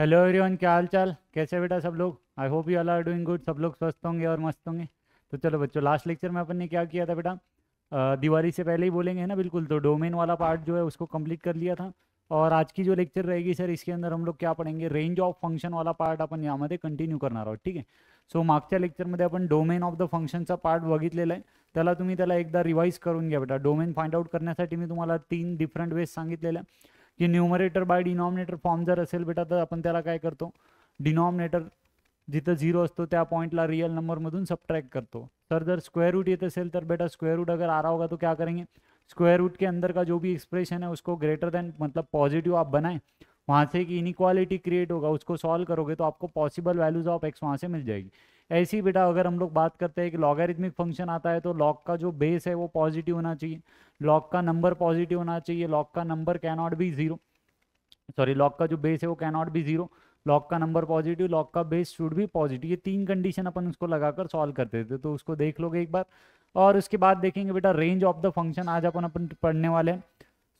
hello everyone क्या हाल चाल कैसे बेटा सब लोग I hope you all are doing good सब लोग स्वस्थ होंगे और मस्त होंगे तो चलो बच्चों लास्ट लेक्चर में अपन ने क्या किया था बेटा दिवाली से पहले ही बोलेंगे है ना बिल्कुल तो डोमेन वाला पार्ट जो है उसको कंप्लीट कर लिया था और आज की जो लेक्चर रहेगी सर इसके अंदर हम लोग क्या पढ़ेंगे रेंज ऑफ फंक्शन वाला पार्ट अपन यहाँ कंटिन्यू करना आहोत ठीक है सो मागच्या लेक्चरमध्ये आपण डोमेन ऑफ द फंक्शनचा पार्ट बघितलेला आहे त्याला तुम्ही त्याला एकदा रिवाईज करून घ्या बेटा डोमेन फाइंड आउट करण्यासाठी मी तुम्हाला तीन डिफरंट वेज सांगितलेल्या ये न्यूमरेटर बाय डिनॉमिनेटर फॉर्म जर असेल बेटा तर आपण त्याला काय करतो डिनॉमिनेटर जिथं झिरो असतो त्या पॉईंटला रिअल नंबरमधून सबट्रॅक्ट करतो सर जर स्क्वायर रूट येत असेल तर बेटा स्क्वायर रूट अगर आ रहा होगा तो क्या करेंगे स्क्वायर रूट के अंदर का जो भी एक्सप्रेशन है उसको ग्रेटर देन मतलब पॉजिटिव आप बनाए वहाँ से एक इनिक्वालिटी क्रिएट होगा उसको सॉल्व करोगे तो आपको पॉसिबल वैल्यूज ऑफ एक्स वहाँ से मिल जाएगी ऐसी बेटा अगर हम लोग बात करते हैं कि लॉगरिथमिक फंक्शन आता है तो लॉग का जो बेस है वो पॉजिटिव होना चाहिए लॉग का नंबर पॉजिटिव होना चाहिए लॉग का नंबर कैनॉट भी जीरो सॉरी लॉग का जो बेस है वो कैनॉट भी जीरो लॉग का नंबर पॉजिटिव लॉग का बेस शुड भी पॉजिटिव ये तीन कंडीशन अपन उसको लगाकर सॉल्व करते थे तो उसको देख लोगे एक बार और उसके बाद देखेंगे बेटा रेंज ऑफ द फंक्शन आज अपन अपन पढ़ने वाले हैं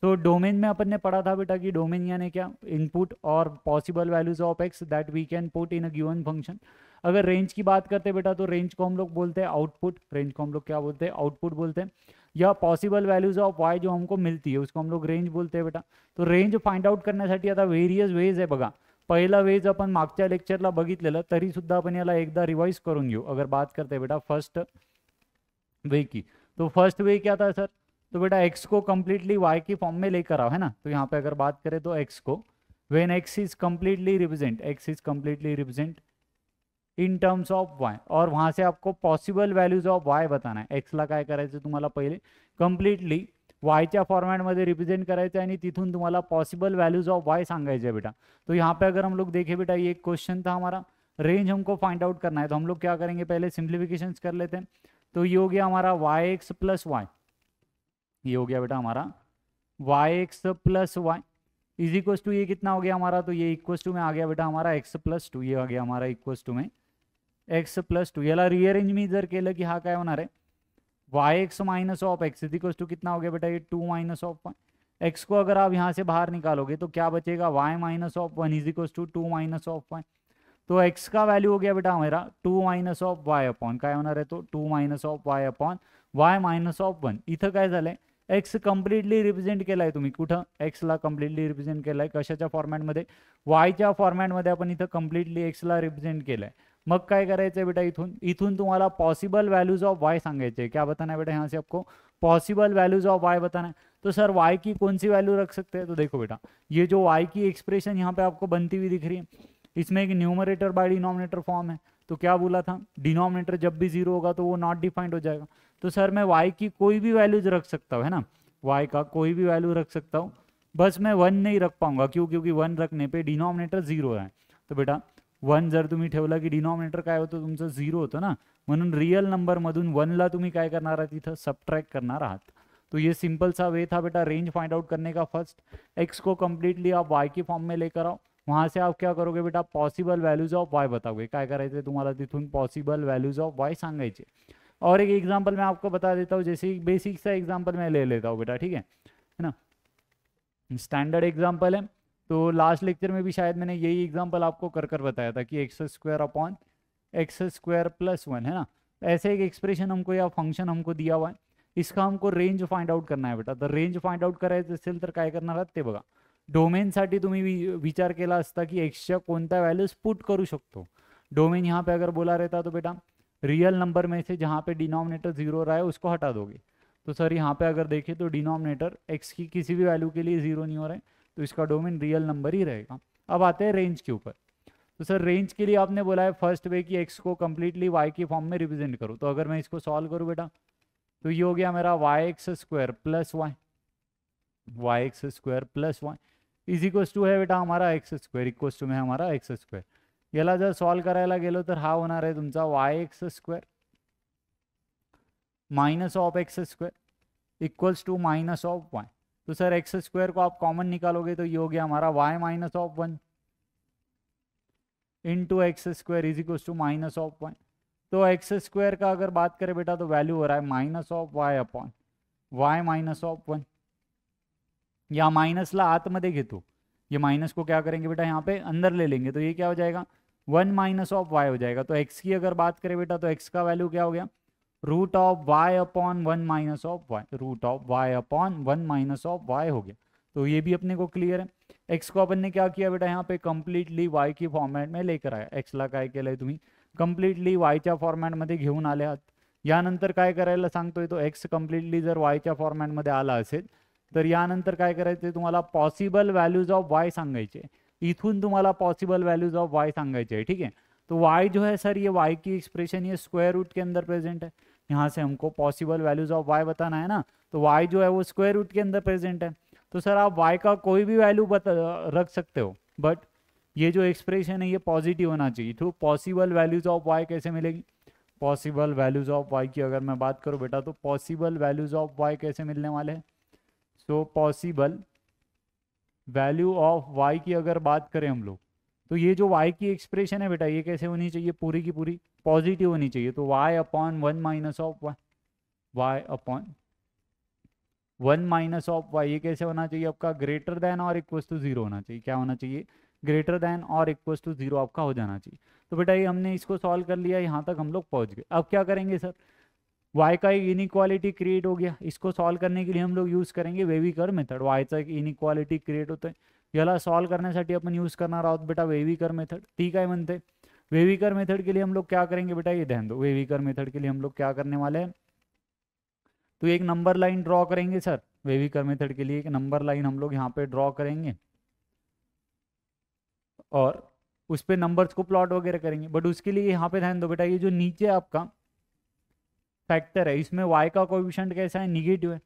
तो डोमेन में अपन ने पढ़ा था बेटा कि डोमेन यानी क्या इनपुट और possible values of x that we can put in a given function अगर रेंज की बात करते बेटा तो रेंज को हम लोग बोलते हैं आउटपुट रेंज को हम लोग क्या बोलते हैं आउटपुट बोलते हैं या पॉसिबल वैल्यूज ऑफ वाई जो हमको मिलती है उसको हम लोग रेंज बोलते हैं बेटा तो रेंज फाइंड आउट करने आता वेरियस वेज है बगा पहला वेज अपन मागच्या लेक्चरला बघितलेलं तरी सुद्धा आपण याला एकदा रिवाइज करून घेऊ अगर बात करते बेटा फर्स्ट वे की तो फर्स्ट वे क्या था सर तो बेटा एक्स को कम्प्लीटली वाई की फॉर्म में लेकर आओ है ना तो यहाँ पे अगर बात करें तो एक्स को when x is completely represent x is completely represent in terms of y और वहां से आपको पॉसिबल वैल्यूज ऑफ वाय बताना आहे एक्सला काय करायचं तुम्हाला पहिले कम्प्लिटली वायच्या फॉर्मॅटमध्ये रिप्रेजेंट करायचं आणि तिथून तुम्हाला पॉसिबल वैल्यूज ऑफ वाई सांगाइजे बेटा तो यहाँ पे अगर हम लोग देखे बेटा ये एक क्वेश्चन था हमारा रेंज हमको फाइंड आउट करना है तो हम लोग क्या करेंगे पहले सिंप्लीफिकेशन कर लेते हैं तो ये हो गया हमारा वाई एक्स प्लस वाई ये हो गया बेटा हमारा y x plus y is equal to ये कितना हो गया हमारा तो ये इक्वस टू में आ गया बेटा हमारा एक्स प्लस टू ये आ गया हमारा इक्वस टू में एक्स प्लस टू ये रिअरेंज मी जर के कि हा क्या होना है y x minus of x is two कितना हो गया बेटा ये two minus of one x को अगर आप यहाँ से बाहर निकालोगे तो क्या बचेगा y minus of one is equal to two minus of one तो एक्स का वैल्यू हो गया बेटा हमारा two minus of y upon क्या होना है तो two minus of y upon y minus of one इत का एक्स कम्प्लिटली रिप्रेझेंट केलाय तुम्ही कुठं एक्सला कम्प्लिटली रिप्रेझेंट केलाय कशाच्या फॉर्मॅटमध्ये फॉर्मैट मे अपन इतना कम्प्लिटली एक्सला रिप्रेझेंट के मग का बेटा इथून इथून तुम्हारा पॉसिबल वैल्यूज ऑफ वाई संगाइए क्या बताना है बेटा यहाँ से आपको पॉसिबल वैल्यूज ऑफ वाई बताना है तो सर वाई की कौन सी वैल्यू रख सकते हैं तो देखो बेटा ये जो वाई की एक्सप्रेशन यहाँ पे आपको बनती हुई दिख रही है इसमें एक न्यूमरेटर बाय डिनोमिनेटर फॉर्म है तो क्या बोला था डिनोमिनेटर जब भी जीरो होगा तो वो नॉट डिफाइंड हो जाएगा तो सर मैं वाई की कोई भी वैल्यूज रख सकता हूँ है ना वाई का कोई भी वैल्यू रख सकता हूँ बस मैं वन नहीं रख पाऊंगा क्यों क्योंकि वन रखने पे डिनॉमिनेटर जीरो है तो बेटा वन जर तुम्हें ठेवला डिनोमिनेटर का हो तो तुम जीरो होता ना म्हणून रिअल नंबरमधून वनला तुम्ही काय करणार तिथ तिथं सबट्रॅक्ट करणार तो ये सिंपल सा वे था बेटा रेंज फाइंड आउट करने का फर्स्ट एक्स को कम्प्लीटली आप वाई के फॉर्म में लेकर आओ वहाँ से आप क्या करोगे बेटा पॉसिबल वैल्यूज ऑफ वाई बताओगे क्या करायचे तुम्हारा तिथु पॉसिबल वैल्यूज ऑफ वाय संगाइए और एक एग्जाम्पल मैं आपको बता देता हूँ जैसे बेसिक सा एग्जाम्पल मैं ले लेता हूँ बेटा ठीक है है ना स्टैंडर्ड एग्जाम्पल है तो लास्ट लेक्चर में भी शायद मैंने यही एग्जाम्पल आपको कर कर बताया था कि x square upon x square plus one है ना ऐसे एक एक्सप्रेशन हमको या फंक्शन हमको दिया हुआ है इसका हमको रेंज फाइंड आउट करना है बेटा तो रेंज फाइंड आउट कराए असेल तर काय करणार आहात ते बघा डोमेनसाठी तुम्ही विचार केला असता की एक्सच्या कोणत्या व्हॅल्यूज पुट करू शकतो डोमेन यहाँ पे अगर बोला रहता तो बेटा रियल नंबर में से जहाँ पे डिनोमिनेटर जीरो रहा है उसको हटा दोगे तो सर यहाँ पे अगर देखें तो डिनोमिनेटर एक्स की किसी भी वैल्यू के लिए जीरो नहीं हो रहा है तो इसका डोमेन रियल नंबर ही रहेगा अब आते हैं रेंज के ऊपर तो सर रेंज के लिए आपने बोला है फर्स्ट वे की एक्स को कम्प्लीटली वाई के फॉर्म में रिप्रेजेंट करूँ तो अगर मैं इसको सॉल्व करूँ बेटा तो ये हो गया मेरा y x square plus y y x square plus y is equal to है बेटा हमारा एक्स स्क्वायर इक्वस टू में हमारा एक्स स्क्वायर याला जर सॉल्व करायला गेलो तर हा होणार आहे तुमचा x square minus of x square equals to minus of y तो सर एक्स स्क्वायर को आप कॉमन निकालोगे तो ये हो गया हमारा y minus of one into x square is equals to minus of one तो एक्स स्क्वायर का अगर बात करें बेटा तो वैल्यू हो रहा है minus of y upon y minus of one या माइनसला आतमध्ये घतो ये माइनस को क्या करेंगे बेटा यहाँ पे अंदर ले लेंगे तो ये क्या हो जाएगा वन माइनस ऑफ वाई हो जाएगा तो एक्स की अगर बात करें बेटा तो एक्स का वैल्यू क्या हो गया root of y upon one minus of y root of y upon one minus of y हो गया तो ये भी अपने को क्लियर है एक्स को अपन ने क्या किया बेटा यहाँ पे कम्प्लिटली वाई की फॉर्मेट में लेकर आया एक्सला काय केलंय तुम्ही कम्प्लिटली वायच्या फॉर्मॅटमध्ये घेऊन आले आहात यानंतर काय करायला सांगतोय तो एक्स कम्प्लिटली जर वायच्या फॉर्मॅटमध्ये आला असेल तर यानंतर पॉसिबल वैल्यूज ऑफ वाई सांगायचे इथून तुम्हारा पॉसिबल वैल्यूज ऑफ वाई संगाइच ठीक है तो वाई जो है सर ये वाई की एक्सप्रेशन ये स्क्वायर रूट के अंदर प्रेजेंट है यहाँ से हमको पॉसिबल वैल्यूज ऑफ वाई बताना है ना तो वाई जो है वो स्क्वायर रूट के अंदर प्रेजेंट है तो सर आप वाई का कोई भी वैल्यू बता रख सकते हो बट ये जो एक्सप्रेशन है ये पॉजिटिव होना चाहिए through possible values of y कैसे मिलेगी पॉसिबल वैल्यूज ऑफ वाई की अगर मैं बात करूँ बेटा तो पॉसिबल वैल्यूज ऑफ वाई कैसे मिलने वाले हैं so possible value of y की अगर बात करें हम लोग तो ये जो वाई की एक्सप्रेशन है बेटा ये कैसे होनी चाहिए पूरी की पूरी पॉजिटिव होनी चाहिए तो y upon one minus of y y upon one minus of y ये कैसे होना चाहिए आपका ग्रेटर देन और इक्व टू जीरो होना चाहिए क्या होना चाहिए ग्रेटर देन और इक्व टू जीरो आपका हो जाना चाहिए तो बेटा ये हमने इसको सॉल्व कर लिया यहाँ तक हम लोग पहुँच गए अब क्या करेंगे सर वाई का एक इक्वालिटी क्रिएट हो गया इसको सॉल्व करने के लिए हम लोग यूज करेंगे वेवीकर मेथड का एक इक्वालिटी क्रिएट है याला सॉल्व करण्यासाठी अपन यूज करणार आहोत बेटा वेवीकर मेथड ती काय म्हणते वेवीकर मेथड के लिए हम लोग क्या करेंगे बेटा ये ध्यान दो वेवीकर मेथड के लिए हम लोग क्या करने वाले हैं तो एक नंबर लाइन ड्रॉ करेंगे सर वेवीकर मेथड के लिए एक नंबर लाइन हम लोग यहाँ पे ड्रॉ करेंगे और उस पर नंबर को प्लॉट वगैरह करेंगे बट उसके लिए यहाँ पे ध्यान दो बेटा ये जो नीचे आपका फैक्टर है इसमें वाई का कोविशंट कैसा है निगेटिव है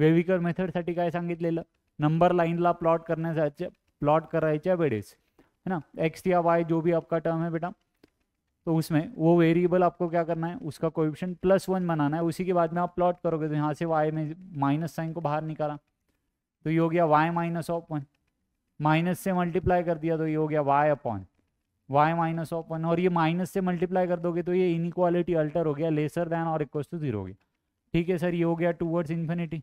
वेविकर मेथड काय सांगितलेलं नंबर लाईनला प्लॉट करण्यासाठी प्लॉट कराया वेळेस है ना एक्स या वाई जो भी आपका टर्म है बेटा तो उसमें वो वेरिएबल आपको क्या करना है उसका कोविशन प्लस वन बनाना है उसी के बाद में आप प्लॉट करोगे तो यहाँ से वाई में माइनस साइन को बाहर निकाला तो ये हो गया y minus of one minus से मल्टीप्लाई कर दिया तो ये हो गया y upon y minus of one और ये माइनस से मल्टीप्लाई कर दोगे तो ये इनक्वालिटी अल्टर हो गया लेसर दैन और इक्व टू जीरो हो गया ठीक है सर ये हो गया टूवर्ड्स इन्फिनिटी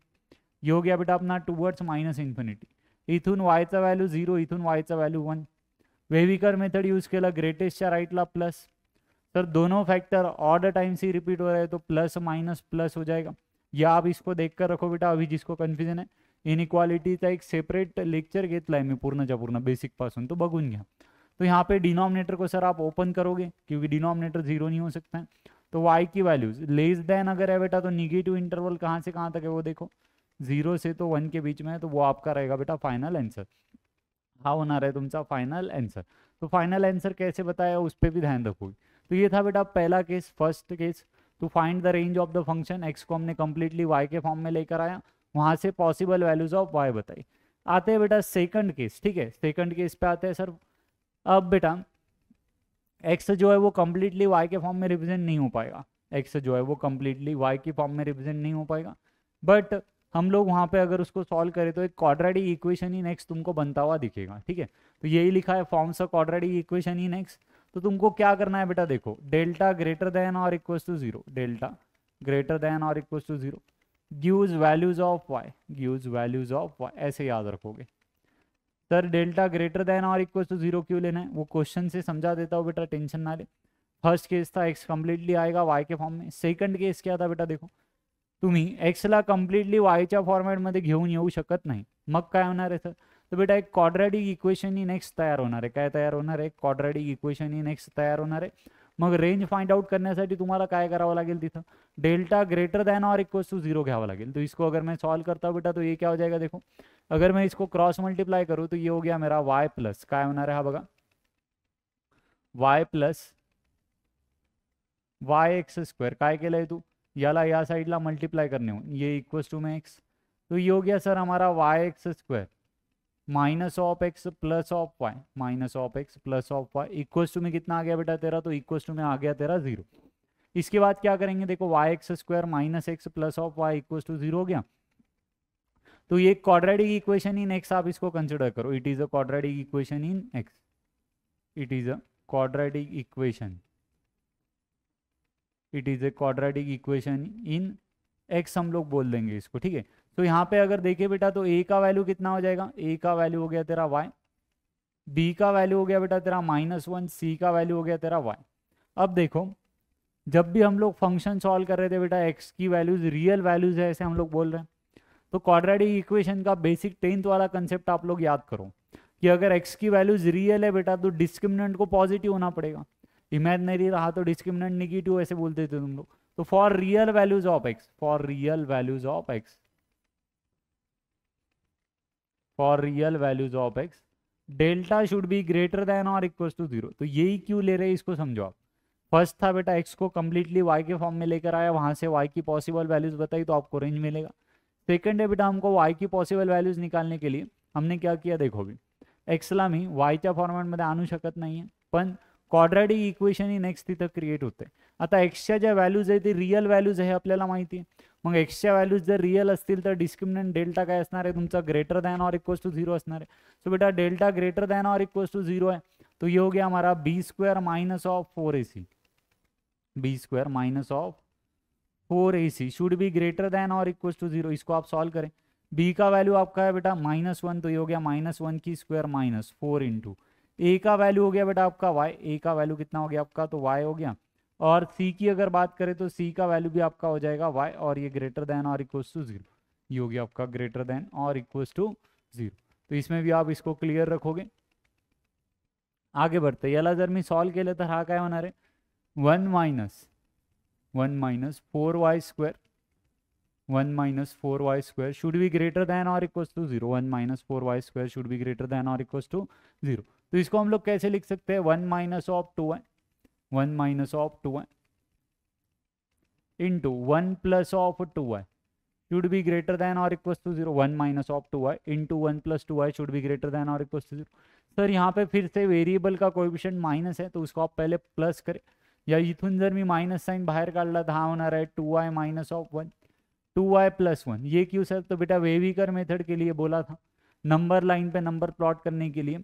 ये हो गया बेटा अपना टूवर्ड्स माइनस इन्फिनिटी इथुन इथून वैल्यू जीरो इथुन इथून वायचा value one wavy curve method use केला ग्रेटेस्टच्या राईटला प्लस सर दोनों फैक्टर ऑर्ड टाइम से रिपीट हो रहे हैं तो प्लस माइनस प्लस हो जाएगा या आप इसको देख कर रखो बेटा अभी जिसको कन्फ्युजन है इनइक्वालिटीचा एक सेपरेट लेक्चर घेतला आहे मी पूर्णच्या पूर्ण बेसिकपासून तो बघून घ्या तो यहाँ पे डिनोमिनेटर को सर आप ओपन करोगे क्योंकि डिनोमिनेटर जीरो नहीं हो सकता है तो वाई की वैल्यूज लेस देन अगर है बेटा तो निगेटिव इंटरवल कहाँ से कहाँ तक है वो देखो जीरो से तो वन के बीच में है तो वो आपका रहेगा बेटा फाइनल आंसर हाँ होना रहे तुमसे फाइनल आंसर तो फाइनल आंसर कैसे बताया उस पर भी ध्यान रखोगे तो ये था बेटा पहला case first case to find the range of the function x को हमने कंप्लीटली वाई के फॉर्म में लेकर आया वहाँ से पॉसिबल वैल्यूज ऑफ वाई बताई आते हैं बेटा सेकंड केस ठीक है सेकंड केस पे आते हैं सर अब बेटा एक्स जो है वो कम्प्लीटली वाई के फॉर्म में रिप्रेजेंट नहीं हो पाएगा एक्स जो है वो कम्प्लीटली वाई के फॉर्म में रिप्रेजेंट नहीं हो पाएगा बट हम लोग वहाँ पे अगर उसको सॉल्व करें तो एक क्वाड्रेटिक इक्वेशन ही नेक्स्ट तुमको बनता हुआ दिखेगा ठीक है तो यही लिखा है फॉर्म्स ऑफ क्वाड्रेटिक इक्वेशन ही नेक्स्ट तो तुमको क्या करना है बेटा देखो डेल्टा ग्रेटर देन और equal to zero delta greater than और equal to zero gives values of y gives values of y ऐसे याद रखोगे सर डेल्टा ग्रेटर देन और इक्वल टू जीरो क्यों लेना है वो क्वेश्चन से समझा देता हूँ बेटा टेंशन ना ले फर्स्ट केस था एक्स कम्प्लीटली आएगा वाई के फॉर्म में सेकंड केस क्या था बेटा देखो तुम्ही एक्सला कम्प्लिटली वायच्या फॉर्मॅटमध्ये घेऊन येऊ शकत नाही मग काय होणार आहे सर तर बेटा एक क्वाड्रॅटिक इक्वेशन ही नेक्स्ट तयार होणार आहे काय तयार होणार आहे क्वाड्रॅटिक इक्वेशन ही नेक्स्ट तयार होणार आहे मग रेंज फाइंड आउट करण्यासाठी तुम्हाला काय करावं लागेल तिथं डेल्टा ग्रेटर दॅन और इक्वल्स टू जीरो घ्यावा लागेल तो इसको अगर मैं सॉल्व करता हूँ बेटा तो ये क्या हो जाएगा देखो अगर मैं इसको क्रॉस मल्टीप्लाई करूँ तो ये हो गया मेरा वाई प्लस का होना रहा बगा बघा प्लस वाई एक्स स्क्वेअर काय तू याला या साईडला मल्टीप्लाई करने होऊन ये इक्वल्स टू में एक्स तो ये हो गया सर हमारा y x square minus of x plus of y minus of x plus of y equal to में कितना आ गया बेटा तेरा तो इक्व टू में आ गया तेरा जीरो इसके बाद क्या करेंगे देखो y x square minus x plus of y equal to zero हो गया तो ये क्वाड्रेटिक इक्वेशन इन एक्स आप इसको कंसिडर करो it is a quadratic equation in x it is a quadratic equation it is a quadratic equation in x हम लोग बोल देंगे इसको ठीक है तो यहाँ पे अगर देखे बेटा तो ए का वैल्यू कितना हो जाएगा ए का वैल्यू हो गया तेरा वाई बी का वैल्यू हो गया बेटा तेरा माइनस वन सी का वैल्यू हो गया तेरा वाई अब देखो जब भी हम लोग फंक्शन सॉल्व कर रहे थे बेटा एक्स की वैल्यूज रियल वैल्यूज है ऐसे हम लोग बोल रहे हैं तो क्वाड्रेटिक इक्वेशन का बेसिक टेंथ वाला कंसेप्ट आप लोग याद करो कि अगर एक्स की वैल्यूज रियल है बेटा तो डिस्क्रिमिनेंट को पॉजिटिव होना पड़ेगा इमेजनरी रहा तो डिस्क्रिमिनेंट निगेटिव ऐसे बोलते थे तुम लोग तो for real values of x for real values of x for real values of x delta should be greater than और इक्वल टू जीरो तो यही क्यों ले रहे हैं इसको समझो आप फर्स्ट था बेटा एक्स को कम्प्लीटली वाई के फॉर्म में लेकर आया वहां से वाई की पॉसिबल वैल्यूज बताई तो आपको रेंज मिलेगा सेकेंड है बेटा हमको वाई की पॉसिबल वैल्यूज निकालने के लिए हमने क्या किया देखो भी एक्सला मी वायच्या मे आू शकत नहीं है पन क्वाड्रॅटिक इक्वेशन ही नेक्स्ट तिथ क्रिएट होते आता एक्सच्या ज्या वैल्यूज है ती रियल वैल्यूज है अपने महत्ति है मग एक्सच्या वैल्यूज जर रियल असतील तो डिस्क्रिमिनेंट डेल्टा का असणार ग्रेटर दैन और इक्वस टू जीरो सो बेटा डेल्टा ग्रेटर दैन और इक्वस टू जीरो है तो ये हो गया हमारा b square minus of four a c b square minus of four a c should be greater than और इक्वल टू जीरो इसको आप सॉल्व करें बी का वैल्यू आपका है बेटा माइनस वन तो ये हो गया माइनस वन की square minus four into a का वैल्यू हो गया बेटा आपका वाई ए का वैल्यू कितना हो गया आपका तो वाई हो गया और सी की अगर बात करें तो सी का वैल्यू भी आपका हो जाएगा वाई और ये ग्रेटर देन और इक्वल टू जीरो ये हो गया आपका ग्रेटर देन और इक्वल टू जीरो तो इसमें भी आप इसको क्लियर रखोगे आगे बढ़ते ये जर मैं सॉल्व के लिए तो हा काय होणार आहे one minus one minus four y square one minus four y square should be greater than और equals to zero one minus four y square should be greater than और इक्वस टू जीरो तो इसको हम लोग कैसे लिख सकते हैं one minus of two one one minus of two one into one plus of two y should be greater than और equals to zero one minus of two y into one plus two y should be greater than और equals to zero sir यहाँ पे फिर से variable का कोविशन minus है तो उसको आप पहले प्लस करें या इथून जर मी मायनस साईन बाहेर काढला तर हा होणार आहे two y minus of one two y plus one ये क्यों सर तो बेटा वेवीकर मेथड के लिए बोला था नंबर लाइन पे नंबर प्लॉट करने के लिए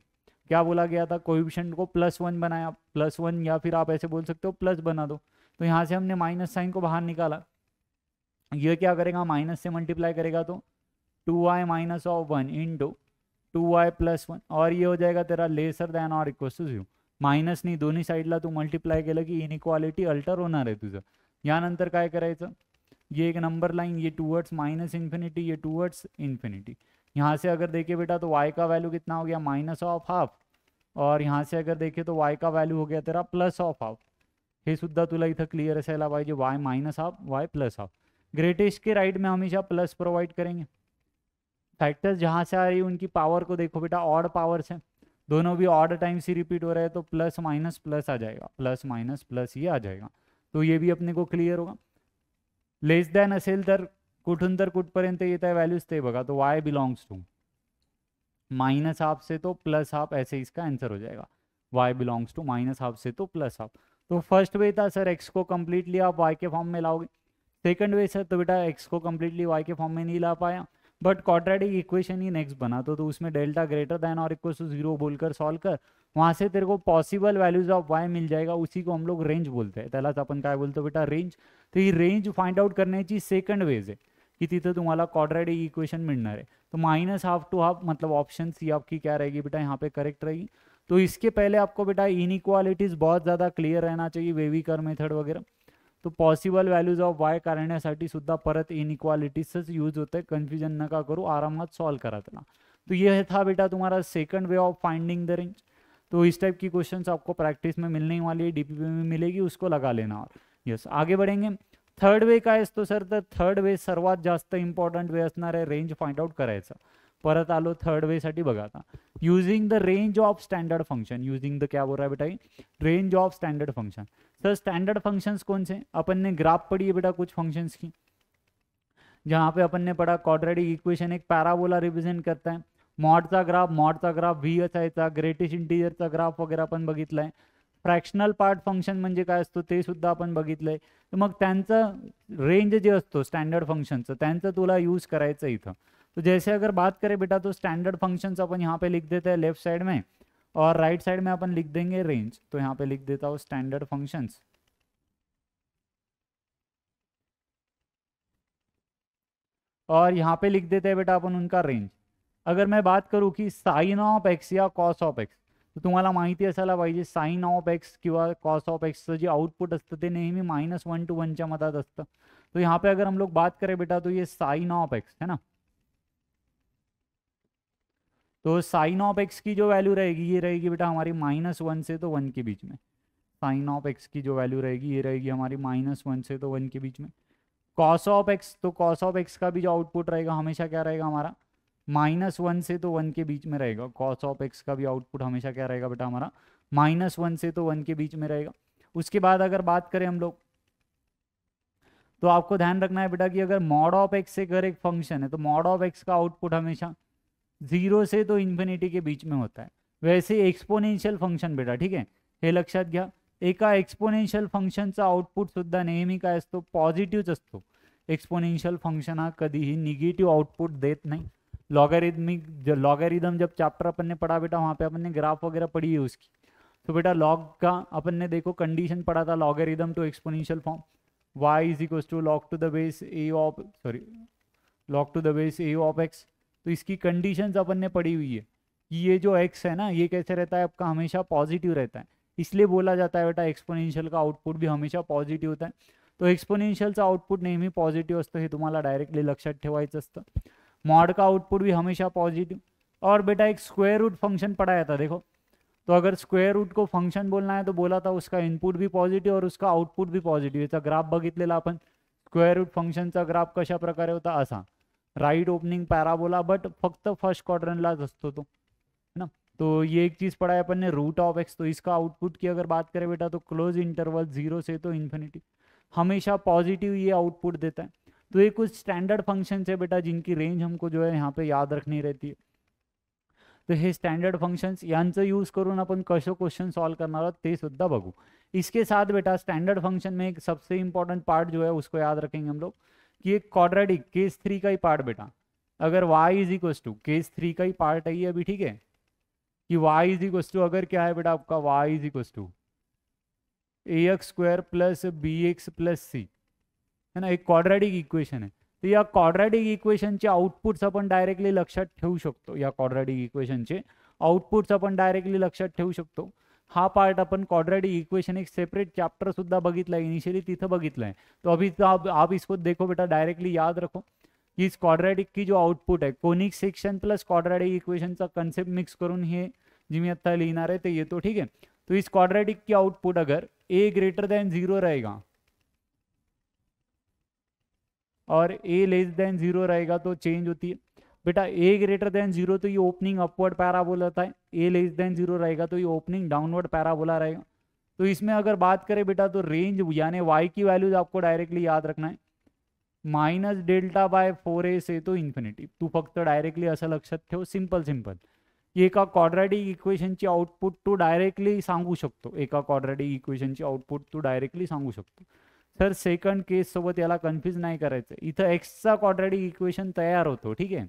क्या बोला गया था कोविशेंट को प्लस वन बनाया प्लस वन या फिर आप ऐसे बोल सकते हो प्लस बना दो तो यहाँ से हमने माइनस साइन को बाहर निकाला ये क्या करेगा माइनस से मल्टीप्लाई करेगा तो two y minus of one into two y plus one और ये हो जाएगा तेरा लेसर दैन और इक्वल टू जीरो मायनसनी दोन्ही साईडला तू मल्टिप्लाय केलं की इनइक्वालिटी अल्टर होना है तुझं यानंतर ये एक नंबर लाइन ये टूवर्ड्स माइनस इन्फिनिटी ये टूवर्ड्स इन्फिनिटी यहाँ से अगर देखिए बेटा तो y का वैल्यू कितना हो गया माइनस ऑफ हाफ और यहाँ से अगर देखे तो y का वैल्यू हो गया तेरा प्लस ऑफ हाफ ये सुधा तुला इतना क्लियर असायला पाहिजे y half y plus half greatest के राइट में हमेशा प्लस प्रोवाइड करेंगे फैक्टर्स जहाँ से आ रही उनकी पावर को देखो बेटा ऑड पावर्स है दोनों भी ऑर्ड टाइम से रिपीट हो रहे हैं तो प्लस माइनस प्लस आ जाएगा प्लस माइनस प्लस ये आ जाएगा तो ये भी अपने को क्लियर होगा लेस देन असेल तर कुठून तर कुठपर्यंत येत आहे व्हॅल्यूज ते तो y belongs to minus half से तो प्लस हाफ ऐसे इसका आंसर हो जाएगा y belongs to minus half से तो प्लस हाफ तो फर्स्ट वे था सर एक्स को कम्प्लीटली आप वाई के फॉर्म में लाओगे सेकंड वे सर तो बेटा एक्स को कम्प्लीटली वाई के फॉर्म में नहीं ला पाया बट क्वाड्रेटिक इक्वेशन ही नेक्स्ट बना तो, तो उसमें डेल्टा ग्रेटर देन और इक्वल टू जीरो बोलकर सॉल्व कर वहां से तेरे को पॉसिबल वैल्यूज ऑफ वाई मिल जाएगा उसी को हम लोग रेंज बोलते हैं पहला अपन काय बोलते बेटा रेंज तो ये रेंज फाइंड आउट करण्याची सेकंड वेज आहे की तिथं तुम्हाला क्वाड्रेटिक इक्वेशन मिलणार आहे तो माइनस हाफ टू हाफ मतलब ऑप्शन सी आपकी क्या रहेगी बेटा यहाँ पे करेक्ट रहेगी तो इसके पहले आपको बेटा इनइक्वालिटीज़ बहुत ज़्यादा क्लियर रहना चाहिए वेवी कर मेथड वगैरह तो पॉसिबल वैल्यूज ऑफ वाय काढण्यासाठी सुद्धा परत इनइक्वालिटीजच यूज होते हैं कन्फ्यूजन नका करू आराम सॉल्व करा त्याला तो ये था बेटा तुम्हारा second way of finding the range तो इस टाइप की क्वेश्चन आपको प्रैक्टिस में मिलने वाली है डीपीपी में मिलेगी उसको लगा लेना और यस आगे बढ़ेंगे थर्ड वे है तो सर तो थर्ड वे सर्वात जास्त इम्पॉर्टंट वे असणार आहे रेंज फाइंड आउट करायचा परत आलो थर्ड वेसाठी बघा आता the range of standard function using the क्या बोल रहा है बेटा range of standard function sir standard functions कौन से अपन ने ग्राफ पढ़ी है बेटा कुछ फंक्शंस की जहाँ पे अपन ने पढ़ा क्वाड्रेटिक इक्वेशन एक पैराबोला रिप्रेजेंट करता है मॉड का ग्राफ मॉड का ग्राफ व्ही असायचा ग्रेटेस्ट इंटिजरचा ग्राफ वगैरह आपण बघितला आहे फ्रॅक्शनल पार्ट फंक्शन म्हणजे काय असतो ते सुद्धा मग रेंज जे स्टैंडर्ड फंक्शन फंक्शनचं तुला यूज़ कराए इथं तो जैसे अगर बात करें बेटा तो स्टैंडर्ड फंक्शन अपन यहाँ पे लिख देते हैं लेफ्ट साइड में और राइट right साइड में अपन लिख देंगे रेंज तो यहाँ पे लिख देता हूँ स्टैंडर्ड फंक्शंस और यहाँ पे लिख देते हैं बेटा अपन उनका रेंज अगर मैं बात करू की साइन ऑफ एक्स या कॉस ऑफ एक्स तो तुम्हारा महत्ति असायला पाहिजे ऑफ एक्स किंवा कॉस ऑफ एक्स जे आउटपुट असतं ते नेहमी मायनस वन टू वनच्या मतात असतं तो यहाँ पे अगर हम लोग बात करें बेटा तो ये साइन ऑफ एक्स है ना तो साइन ऑफ एक्स की जो वैल्यू रहेगी ये रहेगी बेटा हमारी माइनस वन से तो वन के बीच में साइन ऑफ एक्स की जो वैल्यू रहेगी ये रहेगी हमारी माइनस वन से तो वन के बीच में कॉस ऑफ एक्स तो कॉस ऑफ एक्स का भी जो आउटपुट रहेगा हमेशा क्या रहेगा हमारा माइनस वन से तो वन के बीच में रहेगा कॉस ऑफ एक्स का भी आउटपुट हमेशा क्या रहेगा बेटा हमारा माइनस वन से तो वन के बीच में रहेगा उसके बाद अगर बात करें हम लोग तो आपको ध्यान रखना है बेटा कि अगर मॉड ऑफ एक्स से अगर एक फंक्शन है तो मॉड ऑफ एक्स का आउटपुट हमेशा जीरो से तो इन्फिनिटी के बीच में होता है वैसे एक्सपोनेंशियल फंक्शन बेटा ठीक है हे लक्षात घ्या एका एक्सपोनेन्शियल फंक्शनचा आउटपुट सुद्धा नेहमी काय असतो पॉझिटिव्हच असतो फंक्शन हा कधीही निगेटिव आउटपुट देत नाही लॉगरिदमिक लॉगरिदम जब चैप्टर अपन ने पढ़ा बेटा वहाँ पे अपन ने ग्राफ वगैरह पढ़ी है उसकी तो बेटा लॉग का अपन ने देखो कंडीशन पढ़ा था logarithm to exponential form y is equal to log to the base a of sorry log to the base a of x तो इसकी कंडीशन अपन ने पड़ी हुई है कि ये जो एक्स है ना ये कैसे रहता है आपका हमेशा पॉजिटिव रहता है इसलिए बोला जाता है बेटा एक्सपोनेंशियल का आउटपुट भी हमेशा पॉजिटिव होता है तो एक्सपोनेंशियल आउटपुट नेहमी पॉजिटिव असतं हे तुम्हाला डायरेक्टली लक्षात ठेवायचं असतं मॉड का आउटपुट भी हमेशा पॉजिटिव और बेटा एक स्क्वेयर रूट फंक्शन पढ़ाया था देखो तो अगर स्क्वेयर रूट को फंक्शन बोलना है तो बोला था उसका इनपुट भी पॉजिटिव और उसका आउटपुट भी पॉजिटिव याचा ग्राफ बघितलेला आपण स्क्वेअर रूट फंक्शनचा ग्राफ कशा प्रकारे होता असा राइट ओपनिंग बोला बट फक्त फर्स्ट क्वार्टरलाच असतो तो है ना तो ये एक चीज़ पढ़ा है अपन ने रूट ऑफ एक्स तो इसका आउटपुट की अगर बात करें बेटा तो क्लोज इंटरवल जीरो से तो इन्फिनिटी हमेशा पॉजिटिव ये आउटपुट देता है तो ये कुछ स्टैंडर्ड फंक्शन है बेटा जिनकी रेंज हमको जो है यहाँ पे याद रखनी रहती है तो हे स्टैंडर्ड फंक्शन यूज करून आपण कसं क्वेश्चन सॉल्व ते इसके साथ बेटा स्टैंडर्ड फंक्शन में एक सबसे इंपॉर्टेंट पार्ट जो है उसको याद रखेंगे हम लोग कि एक क्वाड्रेटिक केस थ्री का ही पार्ट बेटा अगर y is equal to case three का ही पार्ट है ये अभी ठीक है कि वाई इज इक्व टू अगर क्या है बेटा आपका y is equal to a x square plus b x plus c है ना एक क्वाड्रेटिक इक्वेशन है तो या क्वाड्रेटिक इक्वेशन इक्वेशनचे आउटपुट्स अपन डायरेक्टली लक्षात ठेवू शकतो या क्वाड्रेटिक इक्वेशन इक्वेशनचे आउटपुट्स अपन डायरेक्टली लक्षात ठेवू शकतो हा पार्ट अपन क्वाड्रेटिक इक्वेशन एक सेपरेट चैप्टर सुधा बगित इनिशियली तिथ बगित है तो अभी तो आप, आप इसको देखो बेटा डायरेक्टली याद रखो कि इस क्वाड्रेटिक की जो आउटपुट है कोनिक सेक्शन प्लस क्वाड्रेटिक का कन्सेप्ट मिक्स कर जी मैं आता लिखना है तो ये तो ठीक है तो इस क्वाड्रेटिक की आउटपुट अगर ए ग्रेटर देन जीरो रहेगा और ए लेस देन जीरो रहेगा तो चेंज होती है बेटा ए ग्रेटर देन जीरो तो ये ओपनिंग अपवर्ड पैराबोला था ए लेस देन जीरो रहेगा तो ये ओपनिंग डाउनवर्ड पैराबोला रहेगा तो इसमें अगर बात करें बेटा तो रेंज यानी वाई की वैल्यूज आपको डायरेक्टली याद रखना है minus delta by four a से तो इन्फिनिटी तू फक्त डायरेक्टली असं लक्षात ठेव सिम्पल सिम्पल एका क्वाड्रॅटिक इक्वेशनची आउटपुट तू डायरेक्टली सांगू शकतो एका क्वाड्रॅटिक इक्वेशनची आउटपुट तू डायरेक्टली सांगू शकतो सर सेकंड केस सोबत याला कन्फ्यूज नाही करायचं इथं एक्सचा क्वाड्रॅटिक इक्वेशन तयार होतो ठीक आहे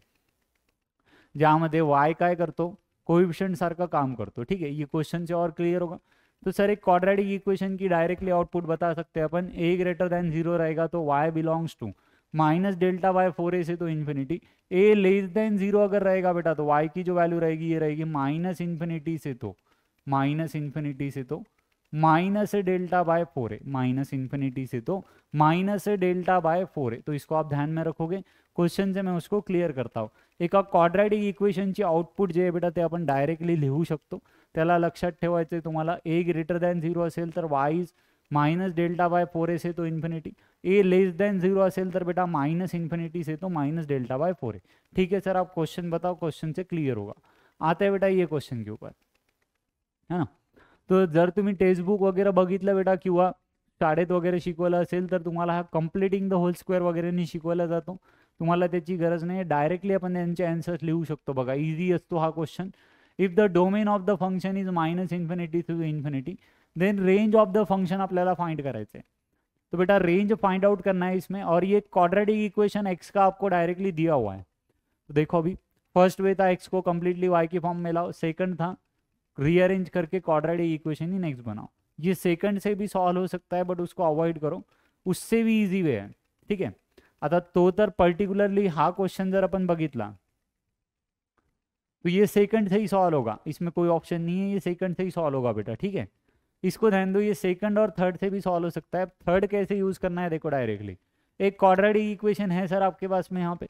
ज्यादा वाय काय करतो कोविशंटसारखं काम करते ठीक है ये क्वेश्चन से और क्लियर होगा तो सर एक क्वाड्रेटिक इक्वेशन की डायरेक्टली आउटपुट बता सकते हैं अपन ए ग्रेटर देन जीरो रहेगा तो y belongs to minus delta by four a से to infinity a less than zero अगर रहेगा बेटा तो वाई की जो वैल्यू रहेगी ये रहेगी माइनस इन्फिनिटी से तो माइनस इन्फिनिटी से to minus delta by four a minus infinity से to minus delta by four a तो इसको आप ध्यान में रखोगे क्वेश्चन जे मी उसको क्लियर करता हूँ एक एका इक्वेशन इक्वेशनची आउटपुट जे बेटा ते आपण डायरेक्टली लिखू शको त्याला तुम्हारा a greater than zero y is minus delta by four एस येतो infinity a less than zero बेटा माइनस इन्फिनिटी से to minus delta by four है ठीक है सर आप क्वेश्चन बताओ क्वेश्चन से क्लियर होगा आता है बेटा ये क्वेश्चन के ऊपर है ना तो जर तुम्हें टेक्स्टबुक वगैरह बगित बेटा कि शाळेत वगैरे शिकवलं असेल तर हा कम्प्लिटिंग द होल स्क्वेअर वगैरेने शिकवला जातो तुम्हारा त्याची गरज है डायरेक्टली अपन एन्सर्स लिखू शको शकतो अतो हा question if the domain of the function is minus infinity to infinity then range of the function अपने फाइंड कराए तो बेटा रेंज फाइंड आउट करना है इसमें और ये क्वाड्रेटिक इक्वेशन एक्स का आपको डायरेक्टली दिया हुआ है तो देखो अभी फर्स्ट वे था एक्स को कम्प्लीटली वाई के फॉर्म में लाओ सेकंड था रीअरेंज करके क्वाड्रेटिक इक्वेशन ही नेक्स्ट बनाओ ये सेकंड से भी सॉल्व हो सकता है बट उसको अवॉइड करो उससे भी इजी वे है ठीक है आता तो तर पर्टिक्युलरली हा क्वेश्चन जर अपन बगित तो ये सेकंड से ही सॉल्व होगा इसमें कोई ऑप्शन नहीं है ये सेकंड से ही सॉल्व होगा बेटा ठीक है इसको ध्यान दो ये सेकंड और थर्ड से भी सॉल्व हो सकता है थर्ड कैसे यूज करना है देखो डायरेक्टली एक क्वाड्रेटिक इक्वेशन है सर आपके पास में यहाँ पे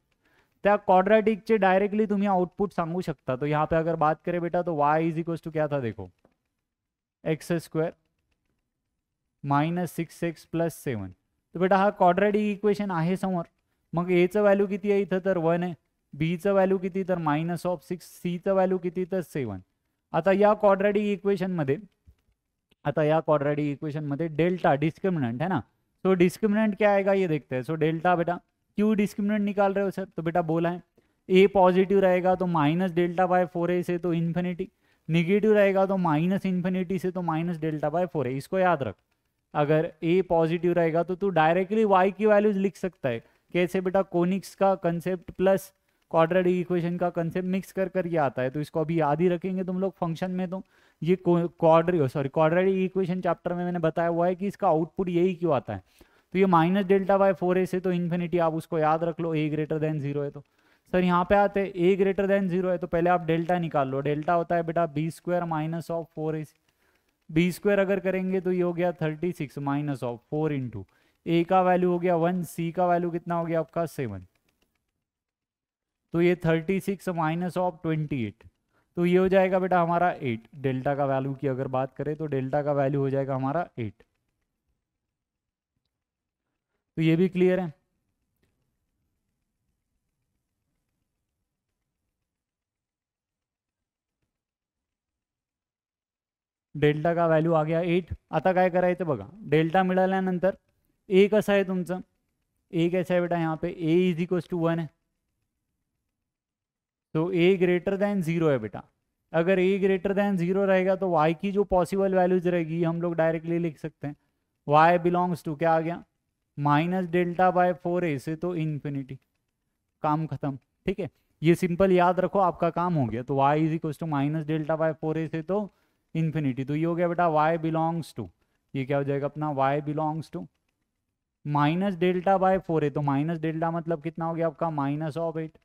त्या क्वाड्रेटिकचे डायरेक्टली तुम्हें आउटपुट सांगू सकता तो यहाँ पे अगर बात करें बेटा तो वाई इज इक्वल टू क्या था देखो x square minus six x plus seven तो बेटा हा क्वाड्रॅटिक इक्वेशन आहे समोर मग एचं व्हॅल्यू किती आहे इथं तर वन आहे बीचं व्हॅल्यू किती तर मायनस ऑफ सिक्स सीचं व्हॅल्यू किती तर सेवन आता या क्वाड्रॅटिक इक्वेशनमध्ये आता या क्वाड्रेटिक इक्वेशन में डेल्टा डिस्क्रिमिनेंट है ना तो so, डिस्क्रिमिनेंट क्या आएगा ये देखते हैं सो डेल्टा बेटा क्यों डिस्क्रिमिनेंट निकाल रहे हो सर तो बेटा बोला है ए पॉजिटिव रहेगा तो minus delta by four a से तो इन्फिनिटी निगेटिव रहेगा तो माइनस इन्फिनिटी से to minus delta by four a इसको याद रख अगर ए पॉजिटिव रहेगा तो तू डायरेक्टली वाई की वैल्यूज लिख सकता है कैसे बेटा कोनिक्स का कंसेप्ट प्लस क्वाड्रेटिक इक्वेशन का कंसेप्ट मिक्स कर कर ये आता है तो इसको अभी याद ही रखेंगे तुम लोग फंक्शन में तो ये क्वाड्री सॉरी क्वाड्रेड इक्वेशन चैप्टर में मैंने बताया हुआ है कि इसका आउटपुट यही क्यों आता है तो ये minus delta by four a to infinity आप उसको याद रख लो ए ग्रेटर देन जीरो है तो सर यहाँ पे आते हैं ए ग्रेटर देन जीरो है तो पहले आप डेल्टा निकाल लो डेल्टा होता है बेटा b square minus of four a c b square अगर करेंगे तो ये हो गया thirty six minus of four into a का वैल्यू हो गया वन सी का वैल्यू कितना हो गया आपका सेवन तो ये thirty six minus of twenty eight तो ये हो जाएगा बेटा हमारा एट डेल्टा का वैल्यू की अगर बात करें तो डेल्टा का वैल्यू हो जाएगा हमारा एट तो ये भी क्लियर है डेल्टा का वैल्यू आ गया एट आता काय करायचं बघा डेल्टा मिला ए कसं है तुमचं ए कैसा है बेटा यहाँ पे a is equal to one है तो ए ग्रेटर देन जीरो है बेटा अगर ए ग्रेटर देन जीरो रहेगा तो वाई की जो पॉसिबल वैल्यूज रहेगी हम लोग डायरेक्टली लिख सकते हैं वाई बिलोंग्स टू क्या आ गया minus delta by four a से तो इन्फिनिटी काम खत्म ठीक है ये सिंपल याद रखो आपका काम हो गया तो y is equal to minus delta by four a से तो इन्फिनिटी तो ये हो गया बेटा y बिलोंग्स टू ये क्या हो जाएगा अपना y belongs to minus delta by four a तो माइनस डेल्टा मतलब कितना हो गया आपका minus of eight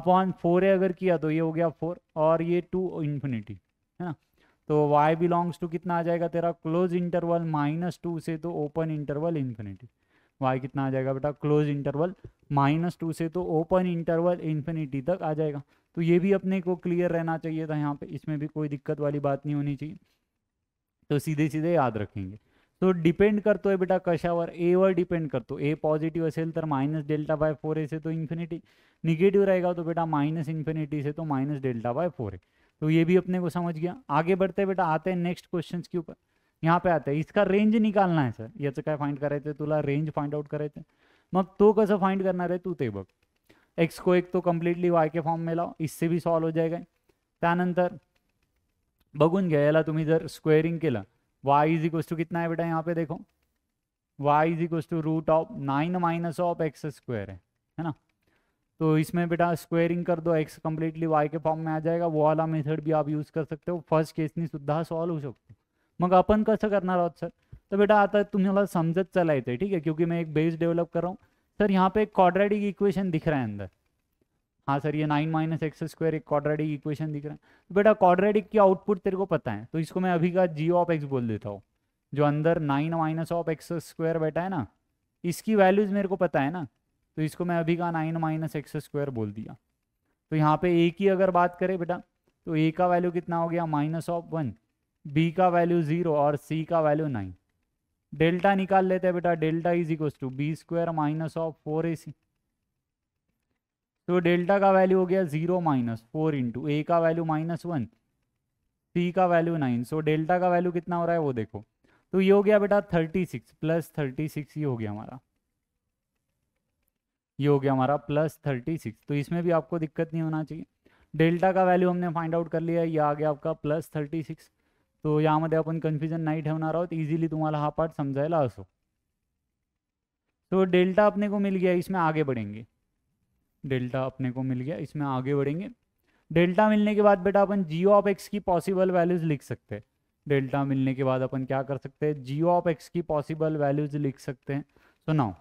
upon four a अगर किया तो ये हो गया फोर और ये टू इन्फिनिटी है ना तो y बिलोंग्स टू कितना आ जाएगा तेरा क्लोज इंटरवल माइनस टू से तो ओपन इंटरवल इन्फिनिटी वाई कितना आ जाएगा बेटा क्लोज इंटरवल माइनस टू से तो ओपन इंटरवल इन्फिनिटी तक आ जाएगा तो ये भी अपने को क्लियर रहना चाहिए था यहाँ पे इसमें भी कोई दिक्कत वाली बात नहीं होनी चाहिए तो सीधे सीधे याद रखेंगे तो डिपेंड है बेटा कशावर वर डिपेंड तो ए पॉजिटिव असेल तो minus delta by four a से तो इन्फिनिटी निगेटिव रहेगा तो बेटा माइनस इन्फिनिटी से to minus delta by four a तो ये भी अपने को समझ गया आगे बढ़ते बेटा आते हैं नेक्स्ट क्वेश्चन के ऊपर यहाँ पे आता है इसका रेंज निकालना है सर ये का फाइंड कराए तुला रेंज फाइंड आउट कराए मग तो कस तो फाइंड करना है तू ते बघ एक्स को एक तो कम्प्लीटली वाय के फॉर्म में लाओ इससे भी सॉल्व हो जाएगा त्यानंतर बघून घ्या याला तुम्ही जर स्क्वेअरिंग केलं वाय इज इक्वस टू कितना आहे बेटा यहाँ पे देखो y is equals to root of nine minus of x square है है ना तो इसमें बेटा स्क्वेयरिंग कर दो एक्स कम्प्लीटली वाई के फॉर्म में आ जाएगा वो वाला मेथड भी आप यूज़ कर सकते हो फर्स्ट केस नहीं सुद्धा सॉल्व हो सकते मग अपन कस करना आहोत सर तो बेटा आता तुम्हारा समझत चलायचं थे ठीक है क्योंकि मैं एक बेस डेवलप कर रहा हूँ सर यहाँ पे एक क्वाड्रेटिक इक्वेशन दिख रहा है अंदर हाँ सर ये नाइन माइनस एक्स स्क्वायर एक क्वाड्रेटिक इक्वेशन दिख रहा है तो बेटा क्वाड्रेटिक की आउटपुट तेरे को पता है तो इसको मैं अभी का जी ऑफ एक्स बोल देता हूँ जो अंदर nine minus of x square बैठा है ना इसकी वैल्यूज मेरे को पता है ना तो इसको मैं अभी का नाइन माइनस एक्स स्क्वायर बोल दिया तो यहाँ पे ए की अगर बात करें बेटा तो ए का वैल्यू कितना हो गया माइनस ऑफ वन बी का वैल्यू जीरो और सी का वैल्यू नाइन डेल्टा निकाल लेते हैं बेटा delta is equal to b square minus of four a c तो डेल्टा का वैल्यू हो गया zero minus four into a का वैल्यू माइनस वन सी का वैल्यू नाइन सो डेल्टा का वैल्यू कितना हो रहा है वो देखो तो ये हो गया बेटा thirty six plus thirty six ये हो गया हमारा ये हो गया हमारा प्लस थर्टी सिक्स तो इसमें भी आपको दिक्कत नहीं होना चाहिए डेल्टा का वैल्यू हमने फाइंड आउट कर लिया ये आ गया आपका प्लस थर्टी सिक्स तो यामध्ये आपण कन्फ्युजन नाही ठेवणार आहोत इजीली तुम्हाला हा पार्ट समजायला असो तो डेल्टा अपने को मिल गया इसमें आगे बढ़ेंगे डेल्टा अपने को मिल गया इसमें आगे बढ़ेंगे डेल्टा मिलने के बाद बेटा अपन जियो ऑफ एक्स की पॉसिबल वैल्यूज लिख सकते हैं डेल्टा मिलने के बाद अपन क्या कर सकते हैं जियो ऑफ एक्स की पॉसिबल वैल्यूज लिख सकते हैं so now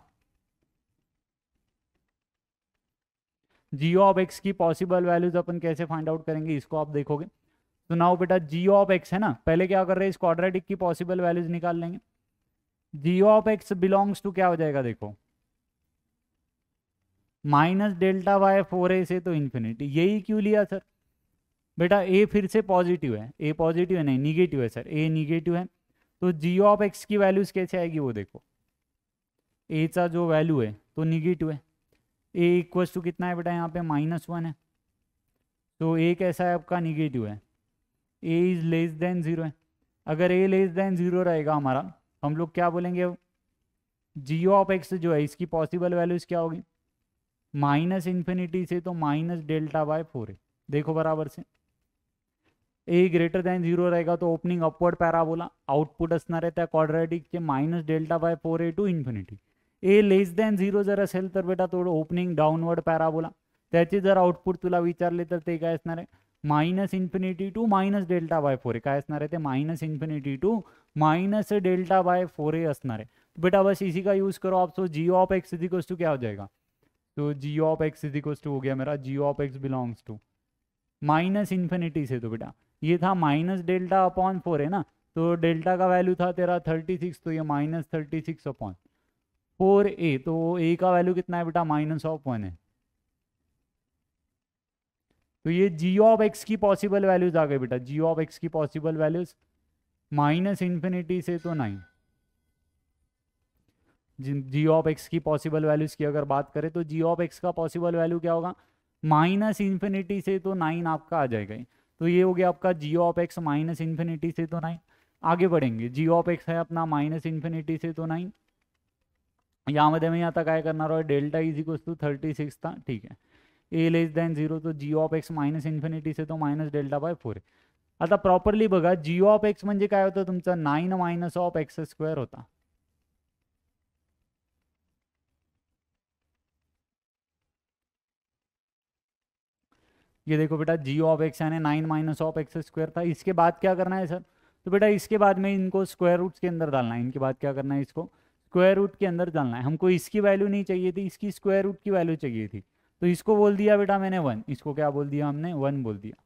g of x की पॉसिबल वैल्यूज अपन कैसे फाइंड आउट करेंगे इसको आप देखोगे तो नाउ बेटा जी ऑफ एक्स है ना पहले क्या कर रहे हैं इस क्वाड्रेटिक की पॉसिबल वैल्यूज निकाल लेंगे g of x belongs to क्या हो जाएगा देखो minus delta by four a से तो इन्फिनिटी यही क्यों लिया सर बेटा ए फिर से पॉजिटिव है ए पॉजिटिव है नहीं निगेटिव है सर ए निगेटिव है तो जी ऑफ एक्स की वैल्यूज कैसे आएगी वो देखो ए का जो वैल्यू है तो निगेटिव है ए इक्वल्स टू कितना है बेटा यहाँ पे माइनस वन है तो ए कैसा है आपका निगेटिव है a is less than zero है अगर ए लेस देन ज़ीरो रहेगा हमारा हम लोग क्या बोलेंगे जी ऑफ एक्स जो है इसकी पॉसिबल वैल्यूज क्या होगी माइनस इन्फिनिटी से to minus delta by four है देखो बराबर से ए ग्रेटर देन जीरो रहेगा तो ओपनिंग अपवर्ड पॅराबोला आउटपुट असणार आहे त्या delta by four a to infinity a less than zero जर असेल तर बेटा थोड़ा ओपनिंग डाऊनवर्ड पॅराबोला त्याचे जर आउटपुट तुला विचारले तर ते काय असणार आहे minus infinity to minus delta by four a का minus infinity to minus delta by four a है तो बेटा बस इसी का यूज़ करो आप सो g of x equals to क्या हो जाएगा तो g of x equals to हो गया मेरा g of x belongs to minus infinity से तो बेटा ये था माइनस डेल्टा अपॉन फोर है ना तो डेल्टा का वैल्यू था तेरा थर्टी सिक्स तो ये minus thirty six upon four a तो ए का वैल्यू कितना है बेटा माइनस ऑफ वन है तो ये जी ऑफ एक्स की पॉसिबल वैल्यूज आ गए बेटा जी ऑफ एक्स की पॉसिबल वैल्यूज माइनस इन्फिनिटी से to nine g of x की पॉसिबल वैल्यूज की अगर बात करें तो जी ऑफ एक्स का पॉसिबल वैल्यू क्या होगा माइनस इन्फिनिटी से तो नाइन आपका आ जाएगा तो ये हो गया आपका g of x minus infinity से तो नाइन आगे बढ़ेंगे जी ऑफ एक्स है अपना माइनस इन्फिनिटी से तो नाइन यामध्ये तक आया करना रहा है delta is equals to thirty six था ठीक है ए लेस देन जीरो तो g of x minus infinity से to minus delta by four आता प्रॉपरली बगा जी ऑफ एक्स मे काय होतं तुमचा नाईन ऑफ एक्स स्क्वेर होता ये देखो बेटा जी ऑफ एक्स यानी nine minus of x square था इसके बाद क्या करना है सर तो बेटा इसके बाद में इनको स्क्वायर रूट के अंदर डालना है इनके बाद क्या करना है इसको स्क्वायर रूट के अंदर डालना है हमको इसकी वैल्यू नहीं चाहिए थी इसकी स्क्वायर रूट की वैल्यू चाहिए थी तो इसको बोल दिया बेटा मैंने वन इसको क्या बोल दिया हमने वन बोल दिया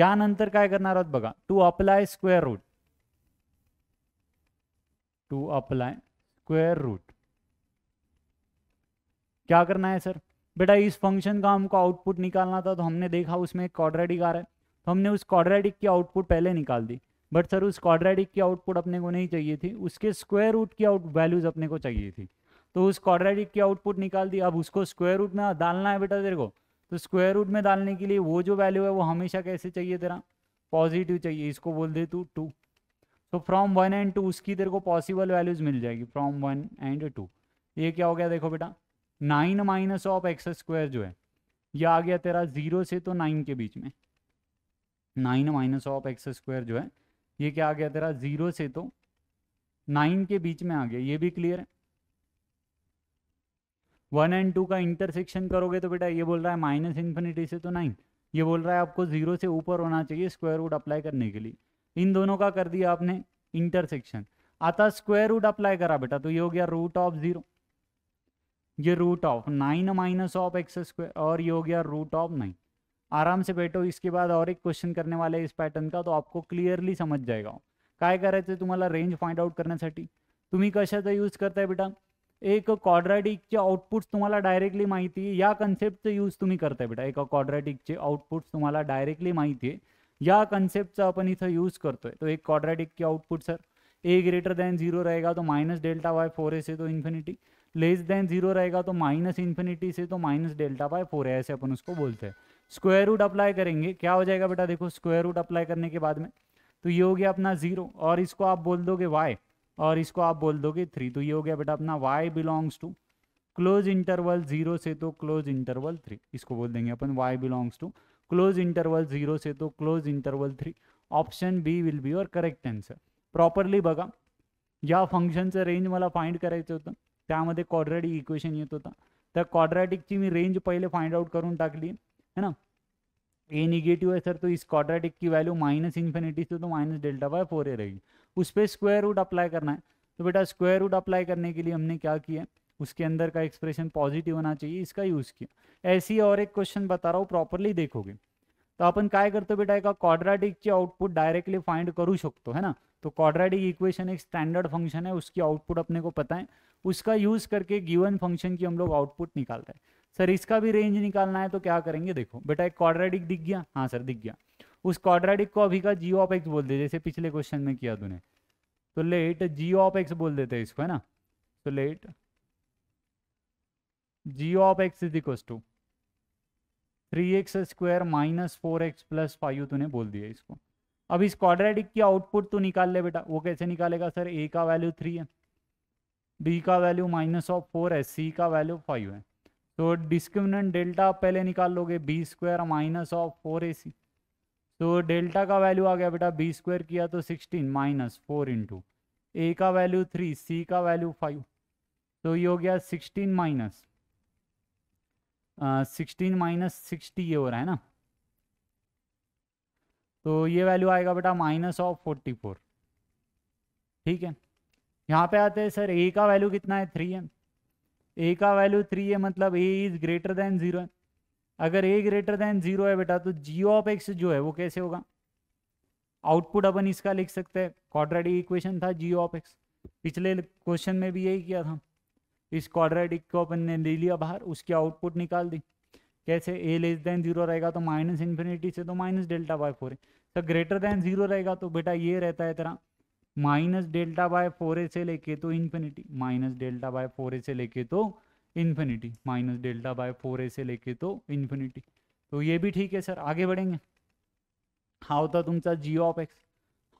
या काय का करना बगा to apply square root to apply square root क्या करना है सर बेटा इस फंक्शन का हमको आउटपुट निकालना था तो हमने देखा उसमें एक कॉड्रेडिक आ रहा है तो हमने उस कॉड्रेडिक की आउटपुट पहले निकाल दी बट सर उस कॉड्रेडिक की आउटपुट अपने को नहीं चाहिए थी उसके स्क्वायर रूट की आउट वैल्यूज अपने को चाहिए थी तो उस क्वाड्रेटिक की आउटपुट निकाल दी अब उसको स्क्वायर रूट में डालना है बेटा तेरे को तो स्क्वायर रूट में डालने के लिए वो जो वैल्यू है वो हमेशा कैसे चाहिए तेरा पॉजिटिव चाहिए इसको बोल दे तू टू तो फ्रॉम वन एंड टू उसकी तेरे को पॉसिबल वैल्यूज मिल जाएगी फ्रॉम वन एंड टू ये क्या हो गया देखो बेटा nine minus of x square जो है ये आ गया तेरा जीरो से तो नाइन के बीच में nine minus of x square जो है ये क्या आ गया तेरा जीरो से तो नाइन के बीच में आ गया ये भी क्लियर है वन एंड टू का इंटरसेक्शन करोगे तो बेटा ये बोल रहा है माइनस इन्फिनिटी से तो नाइन ये बोल रहा है आपको जीरो से ऊपर होना चाहिए स्क्वायर रूट अप्लाई करने के लिए इन दोनों का कर दिया आपने इंटरसेक्शन आता स्क्वायर रूट अप्लाई करा बेटा तो ये हो गया रूट ऑफ जीरो ये root of nine minus of x square और ये हो गया रूट ऑफ नाइन आराम से बैठो इसके बाद और एक क्वेश्चन करने वाले इस पैटर्न का तो आपको क्लियरली समझ जाएगा काय करायचं तुम्हाला रेंज फाइंड आउट करण्यासाठी तुम्ही कशाचा यूज करताय बेटा एक कॉड्रॅटिकचे आउटपुट्स तुम्हाला डायरेक्टली माहिती आहे या कन्सेप्टचं यूज तुम्ही करताय बेटा एका कॉड्रॅटिकचे आउटपुट्स तुम्हाला डायरेक्टली माहिती आहे या कन्सेप्टचा आपण इथं यूज करतोय तो एक कॉड्रॅटिक की output sir a greater than zero रहेगा तो minus delta by four a से to infinity less than zero रहेगा तो माइनस इन्फिनिटी से to minus delta by four ऐसे अपन उसको बोलते हैं स्क्वायर रूट अप्लाई करेंगे क्या हो जाएगा बेटा देखो स्क्वायर रूट अप्लाई करने के बाद में तो ये हो गया अपना जीरो और इसको आप बोल दोगे वाई और इसको आप बोल दोगे थ्री तो ये हो गया बेटा अपना y belongs to close interval zero से तो क्लोज इंटरवल थ्री इसको बोल देंगे अपन y belongs to close interval zero से to close interval three option b will be your correct answer properly बघा या फंक्शनचं रेंज मला फाइंड करायचं होतं त्यामध्ये इक्वेशन येत होता त्या क्वाड्रॅटिकची मी रेंज पहिले फाइंड आउट करून टाकली है ना ए निगेटिव है सर तो इस क्वाड्रेटिक की वैल्यू माइनस इन्फिनिटी से to minus delta by four a रहेगी उस पर स्क्वायर रूट अप्लाई करना है तो बेटा स्क्वायर रूट अप्लाई करने के लिए हमने क्या किया उसके अंदर का एक्सप्रेशन पॉजिटिव होना चाहिए इसका यूज़ किया ऐसी और एक क्वेश्चन बता रहा हूँ प्रॉपरली देखोगे तो अपन का करते बेटा एक एका क्वाड्रेटिकची आउटपुट डायरेक्टली फाइंड करू सकते है ना तो क्वाड्रेटिक इक्वेशन एक स्टैंडर्ड फंक्शन है उसकी आउटपुट अपने को पता है उसका यूज़ करके गिवन फंक्शन की हम लोग आउटपुट निकालते हैं सर इसका भी रेंज निकालना है तो क्या करेंगे देखो बेटा एक क्वाड्रेटिक दिख गया हाँ सर दिख गया उस क्वाड्रेटिक को अभी का जी ऑफ एक्स बोल दे जैसे पिछले क्वेश्चन में किया तूने तो लेट जियो ऑफ एक्स बोल देते इसको है ना तो let g of x is equal to three x square minus four x plus five तूने बोल दिया इसको अब इस क्वाड्रेटिक की आउटपुट तू निकाल ले बेटा वो कैसे निकालेगा सर ए का वैल्यू थ्री है बी का वैल्यू माइनस ऑफ फोर है सी का वैल्यू फाइव है तो डिस्क्रिमिनेंट डेल्टा पहले निकाल लोगे b square minus of four a c तो डेल्टा का वैल्यू आ गया बेटा बी स्क्वायर किया तो sixteen minus four into a का वैल्यू थ्री सी का वैल्यू फाइव तो ये हो गया sixteen minus sixteen minus sixty ये हो रहा है ना तो ये वैल्यू आएगा बेटा माइनस ऑफ फोर्टी फोर ठीक है यहाँ पे आते हैं सर ए का वैल्यू कितना है थ्री है ए का वैल्यू थ्री है मतलब a is greater than zero है अगर ए ग्रेटर देन जीरो है बेटा तो जी ऑफ एक्स जो है वो कैसे होगा आउटपुट अपन इसका लिख सकते हैं क्वाड्रेटिक इक्वेशन था जी ऑफ एक्स पिछले क्वेश्चन में भी यही किया था इस क्वाड्रेटिक को अपन ने ले लिया बाहर उसकी आउटपुट निकाल दी कैसे ए लेस देन जीरो रहेगा तो माइनस इन्फिनिटी से to minus delta by four तो ग्रेटर देन जीरो रहेगा तो बेटा ये रहता है तेरा माइनस डेल्टा बाय फोर से लेके to infinity minus delta by four से लेके to infinity minus delta by four a से लेके तो इन्फिनिटी तो ये भी ठीक है सर आगे बढ़ेंगे हा होता तुम्हारा जी ऑफ एक्स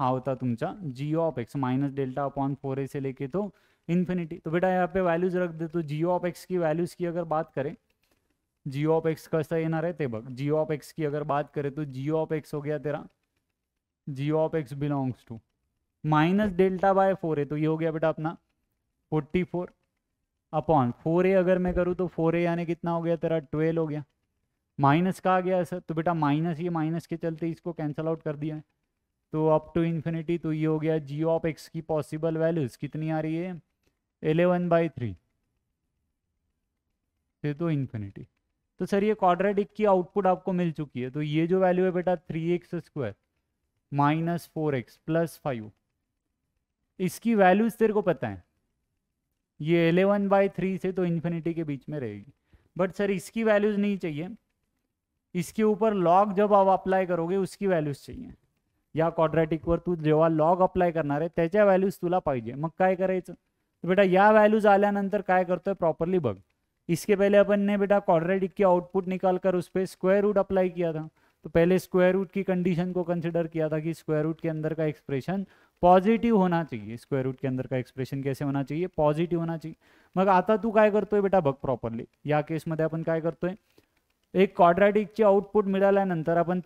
हा होता तुम्हारा g of x minus delta upon four a से लेके तो इन्फिनिटी तो बेटा यहाँ पे वैल्यूज रख दे तो जी ऑफ एक्स की वैल्यूज की अगर बात करें जी ऑफ एक्स ये ना आहे ते बग जी ऑफ एक्स की अगर बात करें तो जी ऑफ एक्स हो गया तेरा g of x belongs to minus delta by four है तो ये हो गया बेटा अपना forty four upon four a अगर मैं करूँ तो फोर ए यानी कितना हो गया तेरा ट्वेल्व हो गया माइनस का आ गया सर तो बेटा माइनस ये माइनस के चलते इसको कैंसिल आउट कर दिया है तो अप टू इन्फिनिटी तो ये हो गया जी ऑफ एक्स की पॉसिबल वैल्यूज कितनी आ रही है एलेवन बाई थ्री से तो इन्फिनिटी तो सर ये क्वाड्रेटिक की आउटपुट आपको मिल चुकी है तो ये जो वैल्यू है बेटा three x square minus four x plus five इसकी वैल्यूज तेरे को पता है ये एलेवन बाई थ्री से तो इन्फिनिटी के बीच में रहेगी बट सर इसकी वैल्यूज़ नहीं चाहिए इसके ऊपर लॉग जब आप अप्लाई करोगे उसकी वैल्यूज चाहिए या वर तू जेव लॉग अप्लाय करना है त्याच्या वैल्यूज तुला पाजे मग काय करायचं तो बेटा या वैल्यूज आल्यानंतर काय करतोय प्रॉपरली बग इसके पहले अपन ने बेटा क्वाड्रेटिक की आउटपुट निकाल कर उस पर स्क्वायर रूट अप्लाई किया था तो पहले स्क्वायर रूट की कंडीशन को कंसिडर किया था कि स्क्वायर रूट के अंदर का एक्सप्रेशन पॉजिटिव होना चाहिए स्क्वायर रूट के अंदर का एक्सप्रेशन कैसे होना चाहिए पॉजिटिव होना चाहिए मग आता तू का बेटा बघ प्रॉपरली या केसमध्ये आपण काय करतोय एक क्वाड्रॅटिकची आउटपुट मिळाल्यानंतर आपण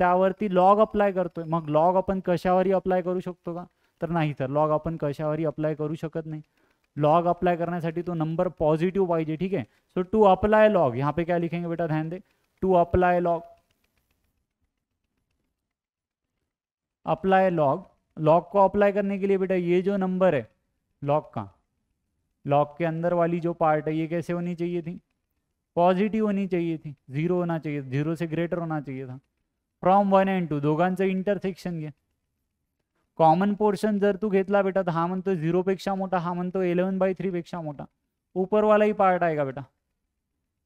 लॉग अप्लाय करते मग लॉग अपन कशावरही अप्लाय करू शकतो का तर नाही तर लॉग अपन कशावरही अप्लाय करू शकत नहीं लॉग अप्लाय करना तो नंबर पॉजिटिव पाहिजे ठीक है सो टू अप्लाय लॉग यहाँ पे क्या लिखेंगे बेटा ध्यान दे to apply log apply log log को अप्लाई करने के लिए बेटा ये जो नंबर है लॉक का लॉक के अंदर वाली जो पार्ट है ये कैसे होनी चाहिए थी पॉजिटिव होनी चाहिए थी जीरो होना चाहिए जीरो से ग्रेटर होना चाहिए था फ्रॉम वन एंड टू दोघांचं इंटरसेक्शन घे कॉमन पोर्शन जर तू घेतला बेटा तो हा म्हणतो पेक्षा मोठा हा म्हणतो इलेवन बाय थ्री थ्रीपेक्षा मोठा उपरवालाही पार्ट आहे का बेटा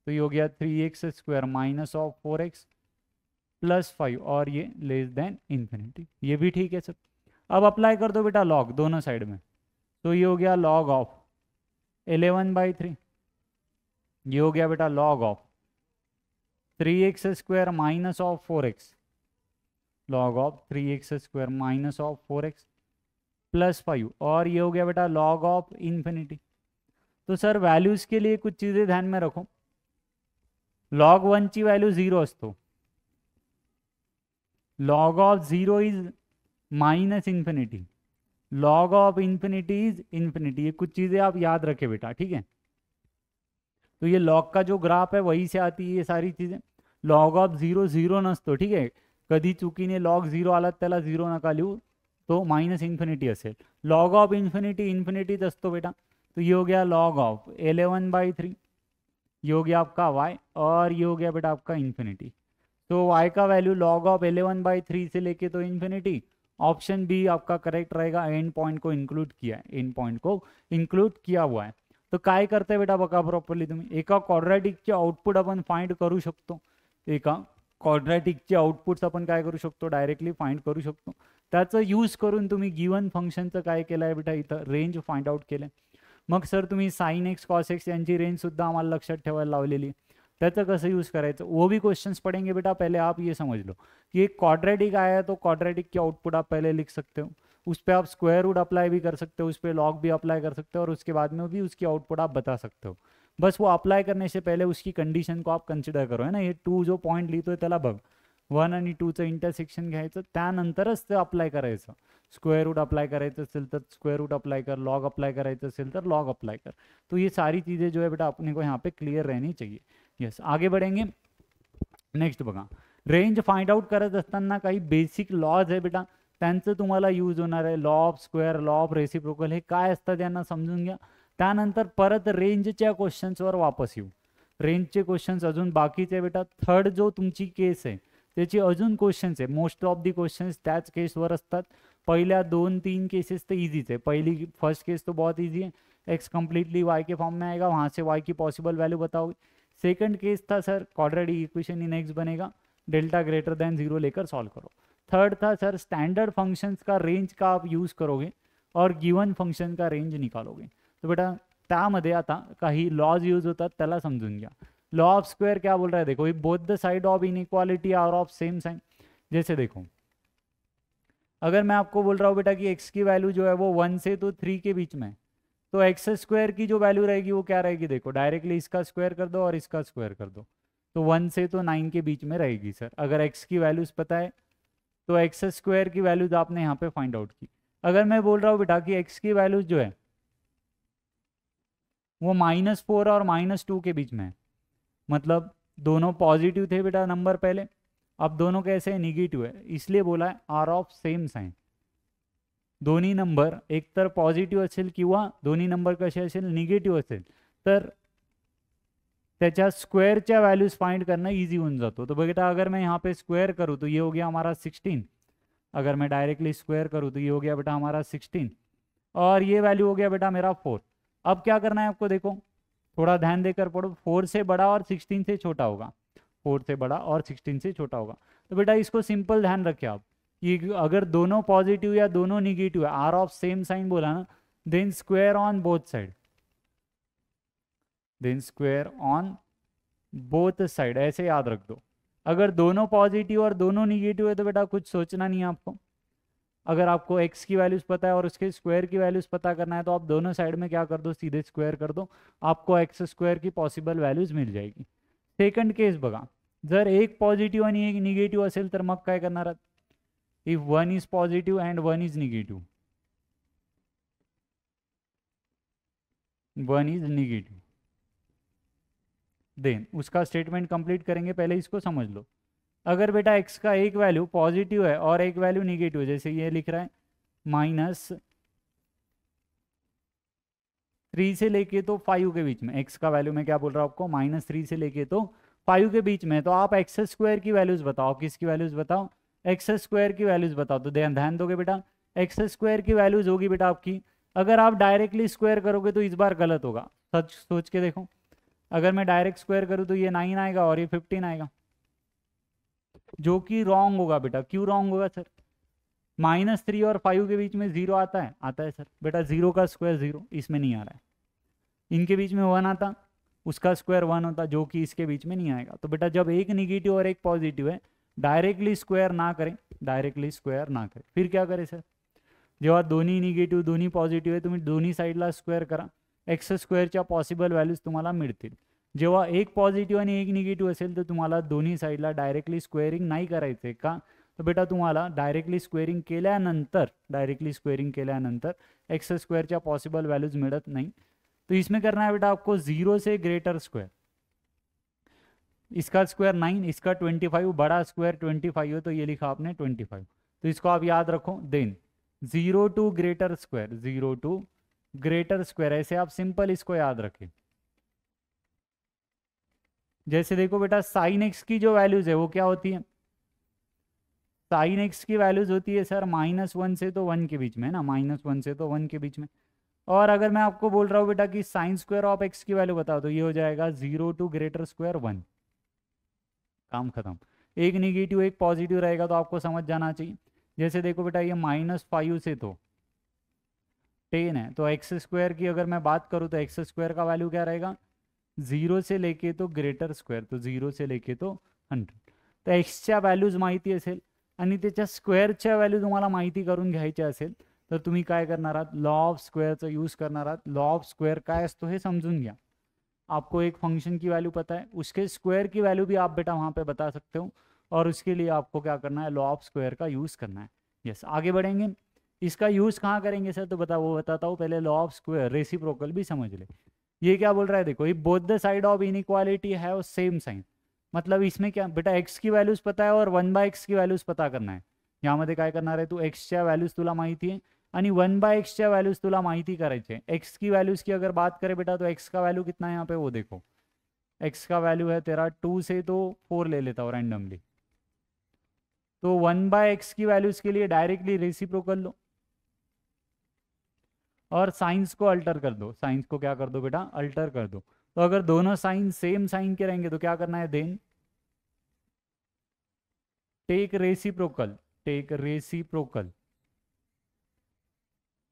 तो योग्य three x square minus of four x plus five और ये लेस देन इन्फिनिटी ये भी ठीक है सर अब अप्लाई कर दो बेटा लॉग दोनों साइड में तो ये हो गया log of eleven by three ये हो गया बेटा log of three x square minus of four x log of three x square minus of four x plus five और ये हो गया बेटा लॉग ऑफ इन्फिनिटी तो सर वैल्यूज़ के लिए कुछ चीज़ें ध्यान में रखो लॉग वन की value zero log of zero is minus infinity log of infinity is infinity ये कुछ चीज़ें आप याद रखें बेटा ठीक है तो ये लॉग का जो ग्राफ है वही से आती है ये सारी चीज़ें लॉग ऑफ जीरो जीरो नसतो ठीक है कभी चूकी ने लॉग जीरो आला जीरो न का लिहू तो माइनस इन्फिनिटी अल लॉग ऑफ इन्फिनिटी इन्फिनिटी असतो बेटा तो ये हो गया log of eleven by three ये हो गया आपका वाई और ये हो गया बेटा आपका इन्फिनिटी तो वाई का value log of eleven by three से लेके तो इन्फिनिटी ऑप्शन बी आपका करेक्ट रहेगा एंड पॉइंट को इंक्लूड किया है एंड पॉइंट को इंक्लूड किया हुआ है तर काय करताय बेटा बघा प्रॉपरली तुम्ही एका कॉड्रॅटिकचे आउटपुट आपण फाइंड करू शकतो एका कॉड्रॅटिकचे आउटपुट्स आपण काय करू शकतो डायरेक्टली फाइंड करू शकतो त्याचं यूज करून तुम्ही गिवन फंक्शनचं काय केलं आहे बेटा इथं रेंज फाइंड आउट केलं मग सर तुम्ही साईन एक्स कॉस एक्स यांची रेंजसुद्धा आम्हाला लक्षात ठेवायला लावलेली त्याचं कसं यूज करायचं वो भी क्वेश्चन पड़ेंगे बेटा पहले आप ये समझ लो कि एक क्वाड्रेटिक आया है तो क्वाड्रेटिक की आउटपुट आप पहले लिख सकते हो उस पर आप स्क्वायर रूट अप्लाई भी कर सकते हो उस पर लॉग भी अप्लाई कर सकते हो और उसके बाद में भी उसकी आउटपुट आप बता सकते हो बस वो अप्लाई करने से पहले उसकी कंडीशन को आप कंसिडर करो है ना ये टू जो पॉईंट लिहितोय त्याला बघ वन आणि टूचं इंटरसेक्शन घ्यायचं त्यानंतरच ते अप्लाय करायचं स्क्वेअर रूट अप्लाई करायचं असेल तर स्क्वेअर रूट अप्लाय कर लॉग अप्लाई करायचं असेल तर लॉग अप्लाय कर तो ये सारी चीज़ें जो है बेटा अपने को यहाँ पे क्लियर रहनी चाहिए यस आगे बढ़ेंगे नेक्स्ट बघा रेंज फाइंड आउट करत असताना बेसिक लॉज है बेटा तुम्हारा यूज होना है law of square law of reciprocal हे काय असतात यांना समजून घ्या त्यानंतर परत रेंजच्या क्वेश्चन्सवर वापस येऊ रेंजचे क्वेश्चन्स अजून बाकीचे बेटा थर्ड जो तुम्हारी केस है त्याची अजून क्वेश्चन है most of the question case केसवर असतात दोन तीन केसेस तो इजीज है पहली फर्स्ट केस तो बहुत ईजी है एक्स कम्प्लीटली वाई के फॉर्म में आएगा वहां से वाई की पॉसिबल वैल्यू बताओगे सेकंड केस था sir quadratic equation in x बनेगा डेल्टा ग्रेटर देन जीरो लेकर सॉल्व करो थर्ड था सर स्टैंडर्ड फंक्शंस का रेंज का आप यूज करोगे और गिवन फंक्शन का रेंज निकालोगे तो बेटा त्यामध्ये आता काही लॉज यूज होतात त्याला समजून घ्या लॉ ऑफ स्क्वेयर क्या बोल रहा है देखो both the side of equality are of same sign जैसे देखो अगर मैं आपको बोल रहा हूँ बेटा कि एक्स की वैल्यू जो है वो वन से तो थ्री के बीच में तो एक्स स्क्वायर की जो वैल्यू रहेगी वो क्या रहेगी देखो डायरेक्टली इसका स्क्वायर कर दो और इसका स्क्वायर कर दो तो वन से तो नाइन के बीच में रहेगी सर अगर एक्स की वैल्यूज पता है तो एक्स स्क्वायर की वैल्यूज आपने यहाँ पे फाइंड आउट की अगर मैं बोल रहा हूँ बेटा कि एक्स की वैल्यूज जो है वो माइनस फोर और माइनस टू के बीच में है मतलब दोनों पॉजिटिव थे बेटा नंबर पहले अब दोनों कैसे निगेटिव है इसलिए बोला है आर ऑफ सेम साइन दोन्ही नंबर एकतर पॉझिटिव्ह असेल किंवा दोन्ही नंबर कसे असेल निगेटिव्ह असेल तर त्याच्या वैल्यूज फाइंड करना इजी हो जाता तो बेटा अगर मैं यहाँ पे स्क्वायर करूँ तो ये हो गया हमारा सिक्सटीन अगर मैं डायरेक्टली स्क्वेयर करूँ तो ये हो गया बेटा हमारा सिक्सटीन और ये वैल्यू हो गया बेटा मेरा फोर अब क्या करना है आपको देखो थोड़ा ध्यान देकर पढ़ो फोर से बड़ा और सिक्सटीन से छोटा होगा फोर से बड़ा और सिक्सटीन से छोटा होगा तो बेटा इसको सिंपल ध्यान रखें आप ये अगर दोनों पॉजिटिव या दोनों निगेटिव है आर ऑफ सेम साइन बोला ना then square on both side then square on both side ऐसे याद रख दो अगर दोनों पॉजिटिव और दोनों निगेटिव है तो बेटा कुछ सोचना नहीं आपको अगर आपको x की वैल्यूज पता है और उसके स्क्वायर की वैल्यूज पता करना है तो आप दोनों साइड में क्या कर दो सीधे स्क्वायर कर दो आपको एक्स स्क्वायर की पॉसिबल वैल्यूज मिल जाएगी सेकंड केस बगा जर एक पॉजिटिव आणि एक निगेटिव असेल तर मग काय करणार आहात if one is positive and one is negative one is negative then उसका स्टेटमेंट कंप्लीट करेंगे पहले इसको समझ लो अगर बेटा एक्स का एक वैल्यू पॉजिटिव है और एक वैल्यू निगेटिव जैसे ये लिख रहा है माइनस थ्री से लेके तो फाइव के बीच में एक्स का वैल्यू मैं क्या बोल रहा हूँ आपको माइनस थ्री से लेके तो फाइव के बीच में तो आप एक्स स्क्वायर की वैल्यूज बताओ किसकी वैल्यूज बताओ एक्स स्क्वायर की वैल्यूज बताओ तो ध्यान ध्यान दोगे बेटा एक्स स्क्वायर की वैल्यूज होगी बेटा आपकी अगर आप डायरेक्टली स्क्वायर करोगे तो इस बार गलत होगा सच सोच के देखो अगर मैं डायरेक्ट स्क्वायर करूँ तो ये नाइन आएगा और ये फिफ्टीन आएगा जो कि रॉन्ग होगा बेटा क्यों रॉन्ग होगा सर माइनस थ्री और फाइव के बीच में जीरो आता है आता है सर बेटा जीरो का स्क्वायर जीरो इसमें नहीं आ रहा है इनके बीच में वन आता उसका स्क्वायर वन होता जो कि इसके बीच में नहीं आएगा तो बेटा जब एक निगेटिव और एक पॉजिटिव है डायरेक्टली स्क्वेअर ना करें डायरेक्टली स्क्वेअर ना करें फिर क्या करें सर तो जेव्हा दोन्ही निगेटिव्ह दोन्ही पॉझिटिव्ह आहे तुम्ही दोन्ही साईडला स्क्वेअर करा एक्स स्क्वेर पॉसिबल वैल्यूज तुम्हारा मिलते जेव एक पॉजिटिव आणि एक निगेटिव अल तो तुम्हारा दोनों साइडला डायरेक्टली स्क्वेरिंग नहीं करायचे का तो बेटा तुम्हारा डायरेक्टली स्क्वेअरिंग के डायरेक्टली स्क्वेरिंग के एक्स स्क्वेर पॉसिबल वैल्यूज मिलत नहीं तो इसमें करना है बेटा आपको जीरो से ग्रेटर स्क्वेर इसका स्क्वायर नाइन इसका ट्वेंटी फाइव बड़ा स्क्वायर ट्वेंटी फाइव है तो ये लिखा आपने ट्वेंटी फाइव तो इसको आप याद रखो then zero to greater square zero to greater square ऐसे आप सिंपल इसको याद रखें जैसे देखो बेटा साइन एक्स की जो वैल्यूज है वो क्या होती है साइन एक्स की वैल्यूज होती है सर माइनस वन से तो वन के बीच में ना माइनस वन से तो वन के बीच में और अगर मैं आपको बोल रहा हूँ बेटा कि साइन स्क्वायर ऑफ एक्स की वैल्यू बताओ तो ये हो जाएगा zero to greater square one काम खत्म एक निगेटिव एक पॉजिटिव रहेगा तो आपको समझ जाना चाहिए जैसे देखो बेटा ये माइनस फाइव से तो टेन है तो एक्स स्क्वायर की अगर मैं बात करूँ तो एक्स स्क्वायर का वैल्यू क्या रहेगा जीरो से लेके तो ग्रेटर स्क्वायर तो जीरो से लेके तो हंड्रेड तो एक्स या वैल्यूज महती आणि स्क्वेर स्क्वेअरच्या व्हॅल्यू तुम्हाला माहिती करून घ्यायच्या असेल तर तुम्ही लॉ ऑफ स्क्वेर यूज करना लॉ ऑफ स्क्वेर का समझुन हे आपको एक फंक्शन की वैल्यू पता है उसके स्क्वायर की वैल्यू भी आप बेटा वहाँ पे बता सकते हो और उसके लिए आपको क्या करना है लॉ ऑफ स्क्वायर का यूज़ करना है यस yes, आगे बढ़ेंगे इसका यूज़ कहाँ करेंगे सर तो बता वो बताता हूँ पहले लॉ ऑफ स्क्वायर रेसिप्रोकल भी समझ ले ये क्या बोल रहा है देखो ये both the side of inequality है और सेम साइन मतलब इसमें क्या बेटा एक्स की वैल्यूज पता है और वन बाय एक्स की वैल्यूज पता करना है यहाँ काय करना आहे तू तो एक्सच्या वैल्यूज तुला महती है वन बाय एक्सच्या वैल्यूज तुला महती करायचे एक्स की वैल्यूज की अगर बात करें बेटा तो एक्स का वैल्यू कितना है यहाँ पे वो देखो एक्स का वैल्यू है तेरा टू से तो फोर ले लेता हूँ रैंडमली तो वन बाय एक्स की वैल्यूज के लिए डायरेक्टली रेसिप्रो कर लो और साइंस को अल्टर कर दो साइंस को क्या कर दो बेटा अल्टर कर दो तो अगर दोनों साइन सेम साइन के रहेंगे तो क्या करना है then take reciprocal take reciprocal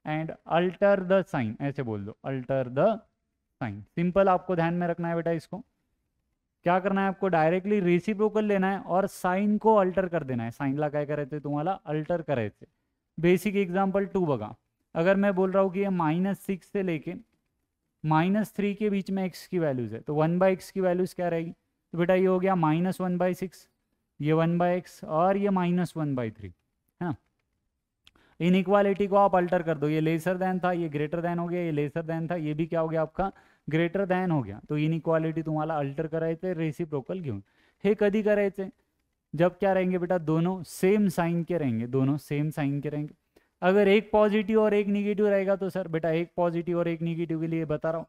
and alter the sign ऐसे बोल दो अल्टर द साइन सिंपल आपको ध्यान में रखना है बेटा इसको क्या करना है आपको डायरेक्टली रेसिप्रोकल लेना है और साइन को अल्टर कर देना है साइन ला क्या कराए तुम्हारा अल्टर कराए बेसिक एग्जाम्पल टू बगा अगर मैं बोल रहा हूँ कि ये माइनस सिक्स से लेके माइनस थ्री के बीच में एक्स की वैल्यूज़ है तो वन बाई एक्स की वैल्यूज़ क्या रहेगी तो बेटा ये हो गया माइनस वन बाई सिक्स ये वन बाई एक्स और ये minus one by three inequality को आप अल्टर कर दो ये लेसर देन था ये ग्रेटर देन हो गया ये लेसर देन था ये भी क्या हो गया आपका ग्रेटर देन हो गया तो इनइक्वालिटी तुम्हारा अल्टर करायचे रेसिप्रोकल घेऊन हे कभी कराए जब क्या रहेंगे बेटा दोनों सेम साइन के रहेंगे दोनों सेम साइन के रहेंगे अगर एक पॉजिटिव और एक निगेटिव रहेगा तो सर बेटा एक पॉजिटिव और एक निगेटिव के लिए बता रहा हूँ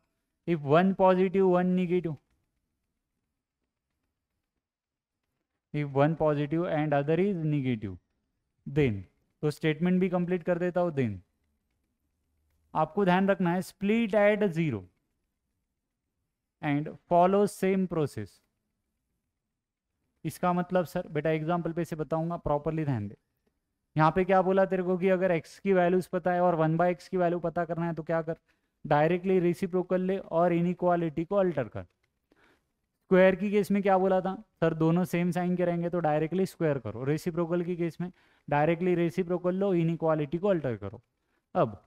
if one positive one negative if one positive and other is negative then तो स्टेटमेंट भी कंप्लीट कर देता हूं देन आपको ध्यान रखना है split at zero and follow same process इसका मतलब सर बेटा एग्जाम्पल पे से बताऊंगा प्रॉपरली ध्यान दे यहाँ पे क्या बोला तेरे को कि अगर एक्स की वैल्यूज पता है और वन बाई एक्स की वैल्यू पता करना है तो क्या कर डायरेक्टली रिसिप्रोकल ले और इक्वालिटी को अल्टर कर स्क्वायर की केस में क्या बोला था सर दोनों सेम साइन के रहेंगे तो डायरेक्टली स्क्वायर करो रेसिप्रोकल की केस में डायरेक्टली रेसिप्रोकल लो इनक्वालिटी को अल्टर करो अब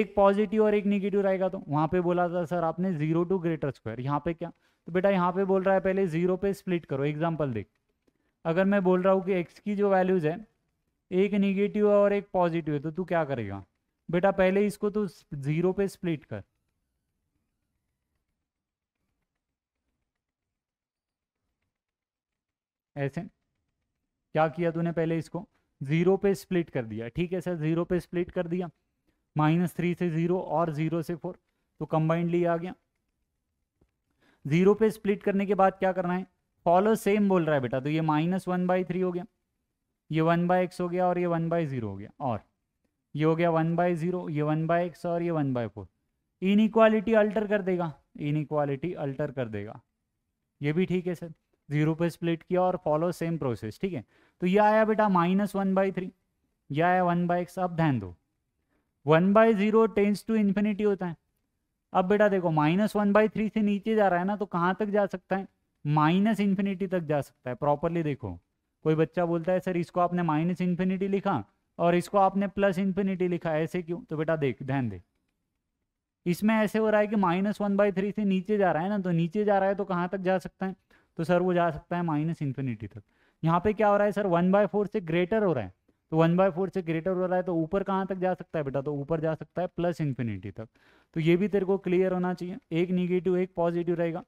एक पॉजिटिव और एक निगेटिव रहेगा तो वहाँ पे बोला था सर आपने जीरो टू ग्रेटर स्क्वायर यहाँ पे क्या तो बेटा यहाँ पे बोल रहा है पहले जीरो पे स्प्लिट करो एग्जाम्पल देख अगर मैं बोल रहा हूँ कि एक्स की जो वैल्यूज़ है एक निगेटिव है और एक पॉजिटिव है तो तू क्या करेगा बेटा पहले इसको तो जीरो पे स्प्लिट कर ऐसे क्या किया तूने पहले इसको जीरो पे स्प्लिट कर दिया ठीक है सर जीरो पे स्प्लिट कर दिया माइनस थ्री से जीरो और जीरो से फोर तो कंबाइंडली आ गया जीरो पे स्प्लिट करने के बाद क्या करना है फॉलो सेम बोल रहा है बेटा तो ये माइनस वन बाई थ्री हो गया ये वन बाय एक्स हो गया और ये वन बाय ज़ीरो हो गया और ये हो गया वन बाय ज़ीरो ये वन बाय एक्स और ये one by four inequality alter कर देगा इक्वालिटी अल्टर कर देगा ये भी ठीक है सर ज़ीरो पे स्प्लिट किया और फॉलो सेम प्रोसेस ठीक है तो ये आया बेटा माइनस वन बाई थ्री यह आया वन बाई एक्स अब ध्यान दो one by zero tends to infinity होता है अब बेटा देखो माइनस वन बाई थ्री से नीचे जा रहा है ना तो कहाँ तक जा सकता है माइनस इन्फिनिटी तक जा सकता है प्रॉपरली देखो कोई बच्चा बोलता है सर इसको आपने माइनस इन्फिनिटी लिखा और इसको आपने प्लस इन्फिनिटी लिखा ऐसे क्यों तो बेटा देख ध्यान दे इसमें ऐसे हो रहा है कि माइनस वन बाई थ्री से नीचे जा रहा है ना तो नीचे जा रहा है तो कहां तक जा सकता है तो सर वो जा सकता है माइनस इन्फिनिटी तक यहाँ पे क्या हो रहा है सर वन बाय फोर से ग्रेटर हो रहा है तो वन बाय फोर से ग्रेटर हो रहा है तो ऊपर कहाँ तक जा सकता है बेटा तो ऊपर जा सकता है प्लस इन्फिनिटी तक तो ये भी तेरे को क्लियर होना चाहिए एक निगेटिव एक पॉजिटिव रहेगा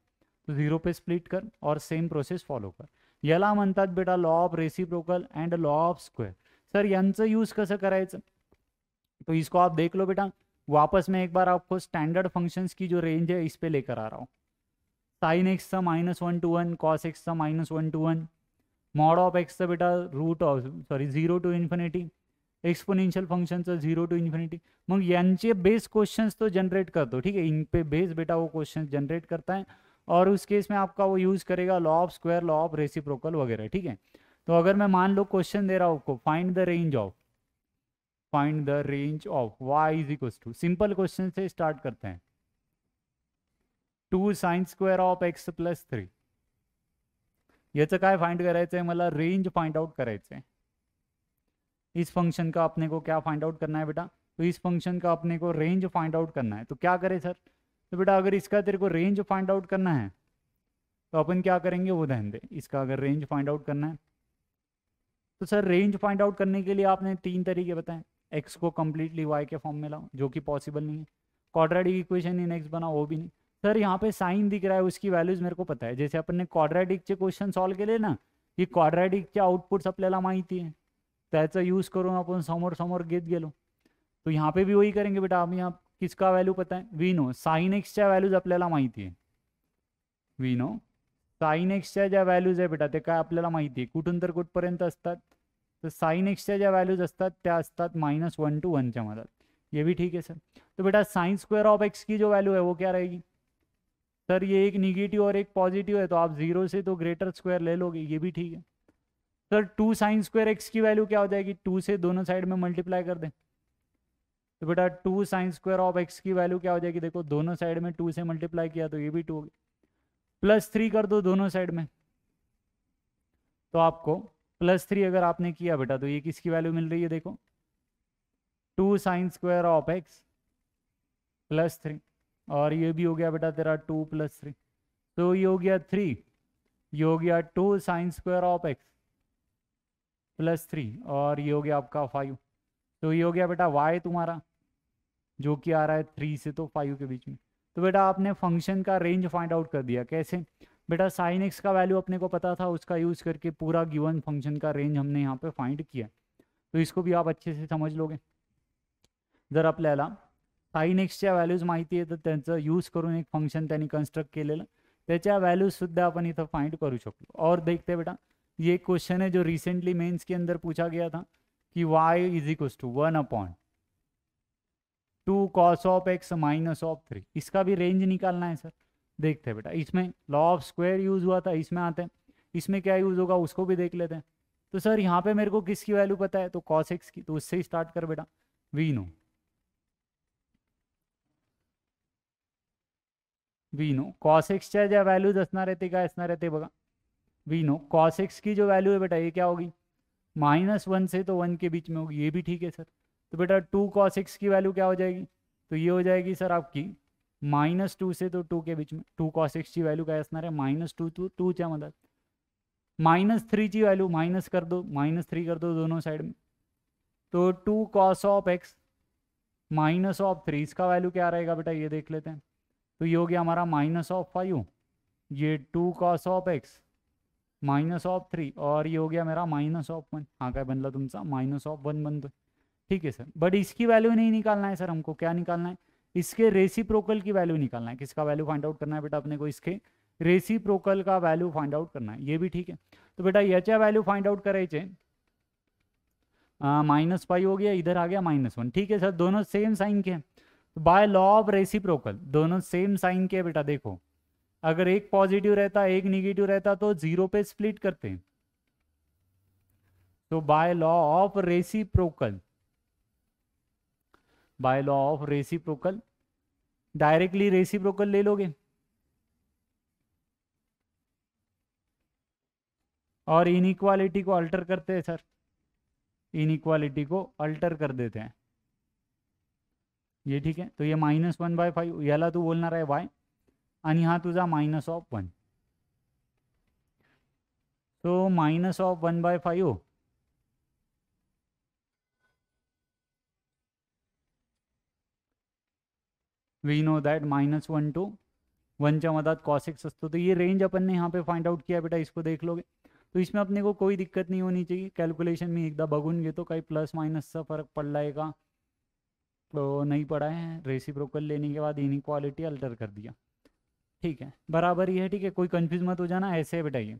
तो जीरो पे स्प्लिट कर और सेम प्रोसेस फॉलो कर ये म्हणतात बेटा law of reciprocal and law of square sir यांचं यूज कसं करायचं तो इसको आप देख लो बेटा वापस मैं एक बार आपको स्टैंडर्ड फंक्शंस की जो रेंज है इस पे लेकर आ रहा हूँ साइन एक्स था minus one to one cos x था minus one to one mod of x बेटा root of sorry zero to infinity exponential फंक्शनचं जीरो टू इन्फिनिटी मग ये बेस क्वेश्चंस तो जनरेट करतो ठीक है इन पे बेस बेटा वो क्वेश्चन जनरेट करता है और उस केस में आपका वो यूज़ करेगा law of square law of reciprocal वगैरह ठीक है तो अगर मैं मान लो क्वेश्चन दे रहा हूँ आपको find the range of find the range of y is equal to simple question से स्टार्ट करते हैं two sine square of x plus three याचं का फाइंड कराए है रेंज फाइंड आउट कराए है इस फंक्शन का अपने को क्या फाइंड आउट करना है बेटा तो इस फंक्शन का अपने को रेंज फाइंड आउट करना है तो क्या करें सर तो बेटा अगर इसका तेरे को रेंज फाइंड आउट करना है तो अपन क्या करेंगे वो ध्यान दे इसका अगर रेंज फाइंड आउट करना है तो सर रेंज फाइंड आउट करने के लिए आपने तीन तरीके बताए एक्स को कम्प्लीटली वाई के फॉर्म में लाओ जो कि पॉसिबल नहीं है क्वाड्रेटिक इक्वेशन इन एक्स बना वो भी नहीं सर यहाँ पे साइन दिख रहा है उसकी वैल्यूज मेरे को पता है अपन ने क्वाड्रेटिक क्वाड्रॅटिकचे क्वेश्चन सॉल्व केले ना क्वाड्रेटिक क्वाड्रॅटिकचे आउटपुट्स अपने माहिती आहे त्याचा यूज करो अपन समोर समोर घेत गेलो तो यहाँ पे भी वही करेंगे बेटा हम यहाँ किसका वैल्यू पता है वी नो साइन एक्सच्या व्हॅल्यूज आपल्याला माहिती आहे वी नो साइन या ज्या वैल्यूज है बेटा तो क्या अपने माहिती है कुठून तो कुठपर्यंत असतात तर साइन एक्स ज्या वैल्यूज अत्या माइनस वन टू वनच्या मदद ये भी ठीक है सर तो बेटा साइन स्क्वायर ऑफ एक्स की जो वैल्यू है वो क्या रहेगी सर ये एक निगेटिव और एक पॉजिटिव है तो आप जीरो से तो ग्रेटर स्क्वायर ले लोगे ये भी ठीक है sir two sine square x की वैल्यू क्या हो जाएगी टू से दोनों साइड में मल्टीप्लाई कर दें तो बेटा two sine square of x की वैल्यू क्या हो जाएगी देखो दोनों साइड में टू से मल्टीप्लाई किया तो ये भी टू हो गया प्लस थ्री कर दो दोनों साइड में तो आपको प्लस थ्री अगर आपने किया बेटा तो ये किसकी वैल्यू मिल रही है देखो two sine square of x plus three और ये भी हो गया बेटा तेरा टू प्लस थ्री तो ये हो गया थ्री ये हो गया two sine square of x plus three और ये हो गया आपका फाइव तो ये हो गया बेटा वाई तुम्हारा जो कि आ रहा है थ्री से तो फाइव के बीच में तो बेटा आपने फंक्शन का रेंज फाइंड आउट कर दिया कैसे बेटा साइन एक्स का वैल्यू अपने को पता था उसका यूज़ करके पूरा गिवन फंक्शन का रेंज हमने यहाँ पे फाइंड किया तो इसको भी आप अच्छे से समझ लोगे जर आपल्याला एक्स या वैल्यूज आहे है तो यूज कर एक फंक्शन कंस्ट्रक्ट के केलेलं त्याच्या वैल्यूजसुद्धा अपन इतना फाइंड करू सकते और देखते बेटा ये क्वेश्चन है जो रिसेंटली मेन्स के अंदर पूछा गया था कि y is equal to one upon two cos of x minus of three इसका भी रेंज निकालना है सर देखते हैं बेटा इसमें लॉ ऑफ स्क्वायर यूज हुआ था इसमें आते हैं इसमें क्या यूज होगा उसको भी देख लेते हैं तो सर यहाँ पे मेरे को किसकी वैल्यू पता है तो कॉस एक्स की तो उससे ही स्टार्ट कर बेटा we know we know cos x ज्या व्हॅल्यूज असणार आहे ते काय असणार आहे वी नो कॉस एक्स की जो वैल्यू है बेटा ये क्या होगी माइनस वन से तो वन के बीच में होगी ये भी ठीक है सर तो बेटा टू कॉस एक्स की वैल्यू क्या हो जाएगी तो ये हो जाएगी सर आपकी माइनस टू से तो टू के बीच में टू कॉस एक्स की वैल्यू क्या असणार है माइनस टू टू टूच्या मदद माइनस थ्री की वैल्यू माइनस कर दो माइनस थ्री कर दो दोनों साइड में तो two cos of x minus of three इसका वैल्यू क्या रहेगा बेटा ये देख लेते हैं तो ये हो गया हमारा माइनस ऑफ फाइव ये two cos of x minus of three और ये हो गया मेरा माइनस ऑफ वन हाँ क्या बनला तुमचा माइनस ऑफ वन बन दो ठीक है सर बट इसकी वैल्यू नहीं निकालना है सर हमको क्या निकालना है इसके रेसिप्रोकल की वैल्यू निकालना है किसका वैल्यू फाइंड आउट करना है बेटा अपने को इसके रेसिप्रोकल का वैल्यू फाइंड आउट करना है ये भी ठीक है तो बेटा याच्या वैल्यू फाइंड आउट करायचे माइनस फाइव हो गया इधर आ गया माइनस वन ठीक है सर दोनों सेम साइन के हैं बाय लॉ ऑफ रेसिप्रोकल दोनों सेम साइन के बेटा देखो अगर एक पॉजिटिव रहता एक निगेटिव रहता तो जीरो पे स्प्लिट करते तो by law of reciprocal by law of reciprocal directly reciprocal ले लोगे और इनइक्वालिटी को अल्टर करते हैं सर इनइक्वालिटी को अल्टर कर देते हैं ये ठीक है तो ये माइनस वन बाय फाइव ये तू बोलना है वाई आणि हा तुझा minus of one so minus of one by five we know that minus one to one के मदद कॉस एक्स तो ये रेंज अपन ने यहाँ पे फाइंड आउट किया बेटा इसको देख लोगे तो इसमें अपने को कोई दिक्कत नहीं होनी चाहिए कैलकुलेशन में एकदम बगुन गए तो कहीं प्लस माइनस सा फर्क पड़ रहा है का तो नहीं पढ़ा है रेसिप्रोकल लेने के बाद इनक्वालिटी अल्टर कर दिया ठीक है बराबर ही है ठीक है कोई कन्फ्यूज मत हो जाना ऐसे ये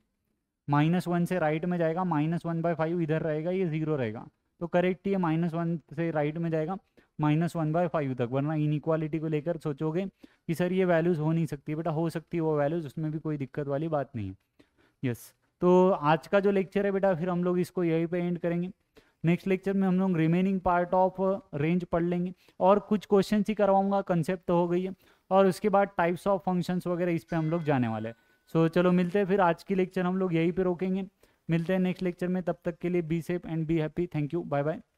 माइनस वन से राइट में जाएगा माइनस वन बाय फाइव इधर रहेगा ये ज़ीरो रहेगा तो करेक्ट ही है माइनस वन से राइट में जाएगा माइनस वन बाय फाइव तक वरना इनक्वालिटी को लेकर सोचोगे कि सर ये वैल्यूज़ हो नहीं सकती बेटा हो सकती है वो वैल्यूज़ उसमें भी कोई दिक्कत वाली बात नहीं है यस तो आज का जो लेक्चर है बेटा फिर हम लोग इसको यहीं पे एंड करेंगे नेक्स्ट लेक्चर में हम लोग रिमेनिंग पार्ट ऑफ रेंज पढ़ लेंगे और कुछ क्वेश्चन ही करवाऊंगा कंसेप्ट तो हो गई है और उसके बाद टाइप्स ऑफ फंक्शंस वगैरह इस पर हम लोग जाने वाले हैं सो so, चलो मिलते हैं फिर आज की लेक्चर हम लोग यहीं पे रोकेंगे मिलते हैं नेक्स्ट लेक्चर में तब तक के लिए be safe and be happy thank you bye bye